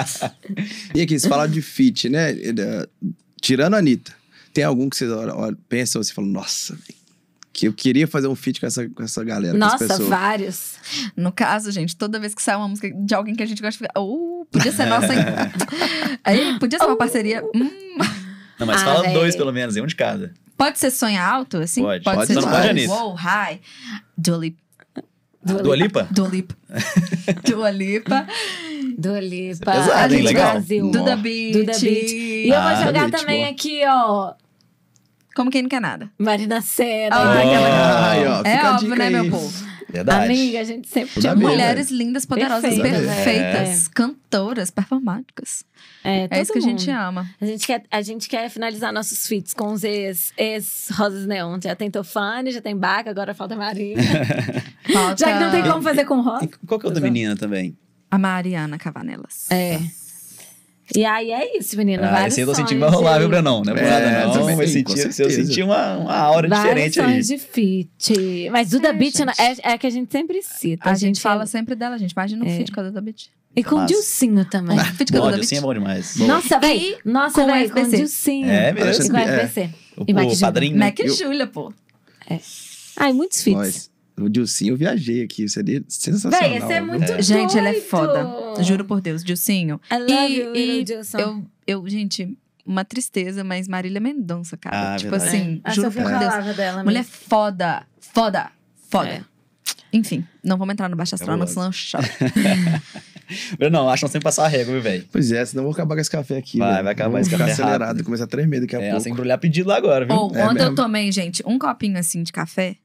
e aqui, se falar de fit, né? Eh, tirando a Anitta, tem algum que vocês pensam, você falam, nossa, que eu queria fazer um feat com essa, com essa galera. Nossa, vários. No caso, gente, toda vez que sai uma música de alguém que a gente gosta, fica. Oh, podia ser nossa. Aí podia ser uma parceria. Oh. Hum. Não, mas ah, fala véi. dois, pelo menos, um de cada. Pode ser sonha alto, assim? Pode, pode, pode ser. Só não tipo, pode Anitta. Wow, hi. Dolip. Dualipa? Dualipa. Dualipa. Dualipa. É Legal. Brasil. Duda Beat. Ah, Duda Beat. E ah, eu vou jogar também aqui, ó. Como quem não quer nada. Marina Senna. aquela... Ah, é Ai, ó, é óbvio, né, aí. meu povo? Verdade. Amiga, a gente sempre tinha mulheres lindas, poderosas, perfeitas, é. cantoras, performáticas. É, é isso que mundo. a gente ama. A gente quer, a gente quer finalizar nossos feats com os ex, ex Rosas Neon. Já tem Tofane, já tem Baca, agora falta Marina. falta... Já que não tem como fazer com Rosa. Qual que é da menina também? A Mariana Cavanelas. É. E aí é isso, menino. Ah, esse eu tô sentindo vai rolar, viu, Branão? Não é por nada, não. Também, eu, senti, eu senti uma, uma aura vários diferente aí. de fit. Mas Duda é, Beat é, é que a gente sempre cita. A, a gente, gente fala sempre dela, gente. Imagina no é. fit com a Duda Beat. E com o Dilcinho também. Ah, fit com a Duda Dilcinho é bom demais. Boa. Nossa, véi. Nossa, véi. É com o é. Dilcinho. É mesmo. E com o FBC. O padrinho. Mac e Júlia, pô. É. Ai, muitos fits. O Dilcinho, eu viajei aqui. isso é sensacional. Véi, esse é muito é. Gente, ela é foda. Juro por Deus, Dilcinho. I love e, you, e eu, eu, gente, uma tristeza, mas Marília Mendonça, cara. Ah, tipo verdade. assim, é. juro por Deus. Dela Mulher foda, foda, foda. É. Enfim, não vamos entrar no Baixa Astral, não, senão chora. não, acho que nós temos que passar a régua, velho. Pois é, senão eu vou acabar com esse café aqui. Vai, véio. vai acabar esse café. acelerado, começar a tremer daqui a é, pouco. É, sem embrulhar pedido agora, viu? Ou, oh, é ontem mesmo? eu tomei, gente, um copinho assim de café.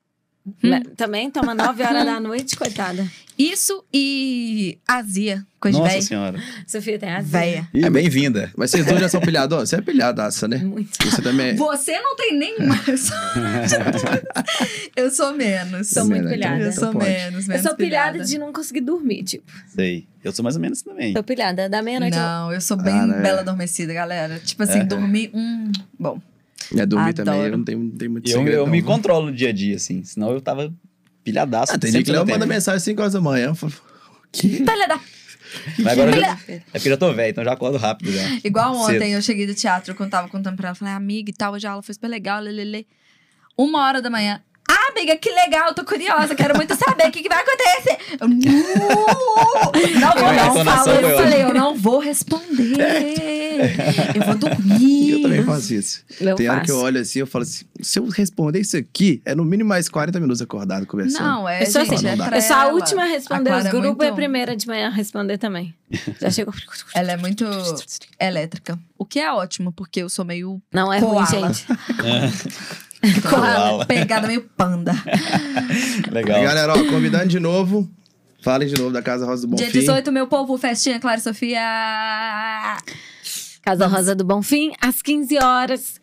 Né? Hum. Também toma 9 horas da noite, coitada. Isso e azia com Nossa véia. senhora. Sofia tem azia. Véia. Ih, é bem-vinda. Mas vocês dois já são pilhados? Você é pilhadaça, né? Muito. Você também é... Você não tem nem é. mais. eu sou menos. Sou muito pilhada. Então eu sou menos, menos Eu sou pilhada, pilhada de não conseguir dormir, tipo. Sei. Eu sou mais ou menos também. Sou pilhada da meia-noite. Não, eu sou bem ah, né? bela adormecida, galera. Tipo assim, é. dormir... Hum, bom... É, dormir Adoro. também, eu não tenho, não tenho muito segredo. Eu, eu não, me controlo no dia a dia, assim, senão eu tava pilhadaço. Ah, tem dia que eu mando mensagem às 5 horas da manhã, eu falo, o quê? Pilhada. Mas agora já, é porque eu tô velho, então já acordo rápido já. Igual ontem, Cedo. eu cheguei do teatro, quando tava contando pra ela, falei, amiga e tal, hoje a aula foi super legal, lelele. Uma hora da manhã, amiga, que legal, tô curiosa, quero muito saber o que, que, vai acontecer. não vou, não, falo. Eu, falei, eu não vou responder. Eu vou dormir. Eu também faço isso. Eu Tem faço. hora que eu olho assim, eu falo assim, se eu responder isso aqui, é no mínimo mais 40 minutos acordado conversando. Não, é, eu sou, gente, assim, é eu sou a última a responder os é grupos é e a primeira de manhã a responder também. Já chegou. Ela é muito elétrica. O que é ótimo, porque eu sou meio. Não é ruim, gente. É. Com a pegada meio panda. Legal. E galera, ó, convidando de novo. Falem de novo da Casa Rosa do Bonfim. Dia 18, meu povo, festinha Clara Sofia. Casa Rosa do Bonfim, às 15 horas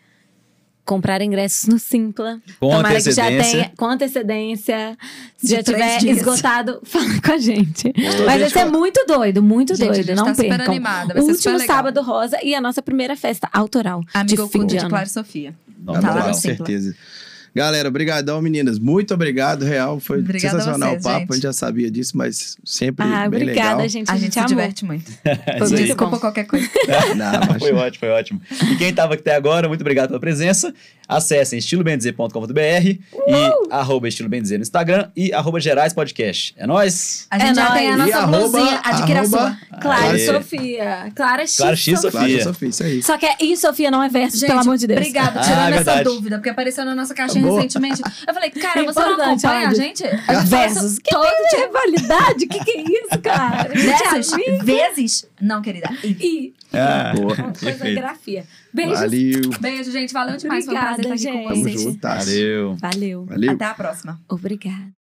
comprar ingressos no Simpla. Com Tomara antecedência. Que já tenha, com antecedência. Se já tiver dias. esgotado, fala com a gente. Mas vai ser é muito doido, muito gente, doido. não tá percam. Super animada, vai Último super sábado rosa e a nossa primeira festa autoral Amigo de fim de, de ano. Clara Sofia. Tá lá, com certeza. Galera, brigadão, meninas. Muito obrigado, real. Foi obrigada sensacional vocês, o papo. Gente. A gente já sabia disso, mas sempre ah, bem obrigada, legal. gente. A, a gente, se diverte muito. Foi desculpa qualquer coisa. Não, mas... Foi ótimo, foi ótimo. E quem estava aqui até agora, muito obrigado pela presença. Acessem estilobendizer.com.br e arroba estilobendizer no Instagram e arroba Gerais Podcast. É nóis? A gente é já tem a nossa e blusinha. Adquira arroba, sua. Clara e Sofia. Clara X, Clara X Sofia. Sofia. isso aí. Só que é e Sofia, não é verso, gente, pelo amor de Deus. Obrigada, tirando ah, é essa dúvida, porque apareceu na nossa caixinha Boa. recentemente. Eu falei, cara, você não acompanha a gente? versos. Que é todo de rivalidade? É o que, que é isso, cara? Dessas vezes? Não, querida. I. I. Ah, boa. Coisa grafia. Beijos. Valeu. Beijo, gente. Valeu demais. Obrigada, Foi um prazer estar aqui gente. com vocês. Tamo junto. Valeu. Valeu. Valeu. Até a próxima. Obrigada.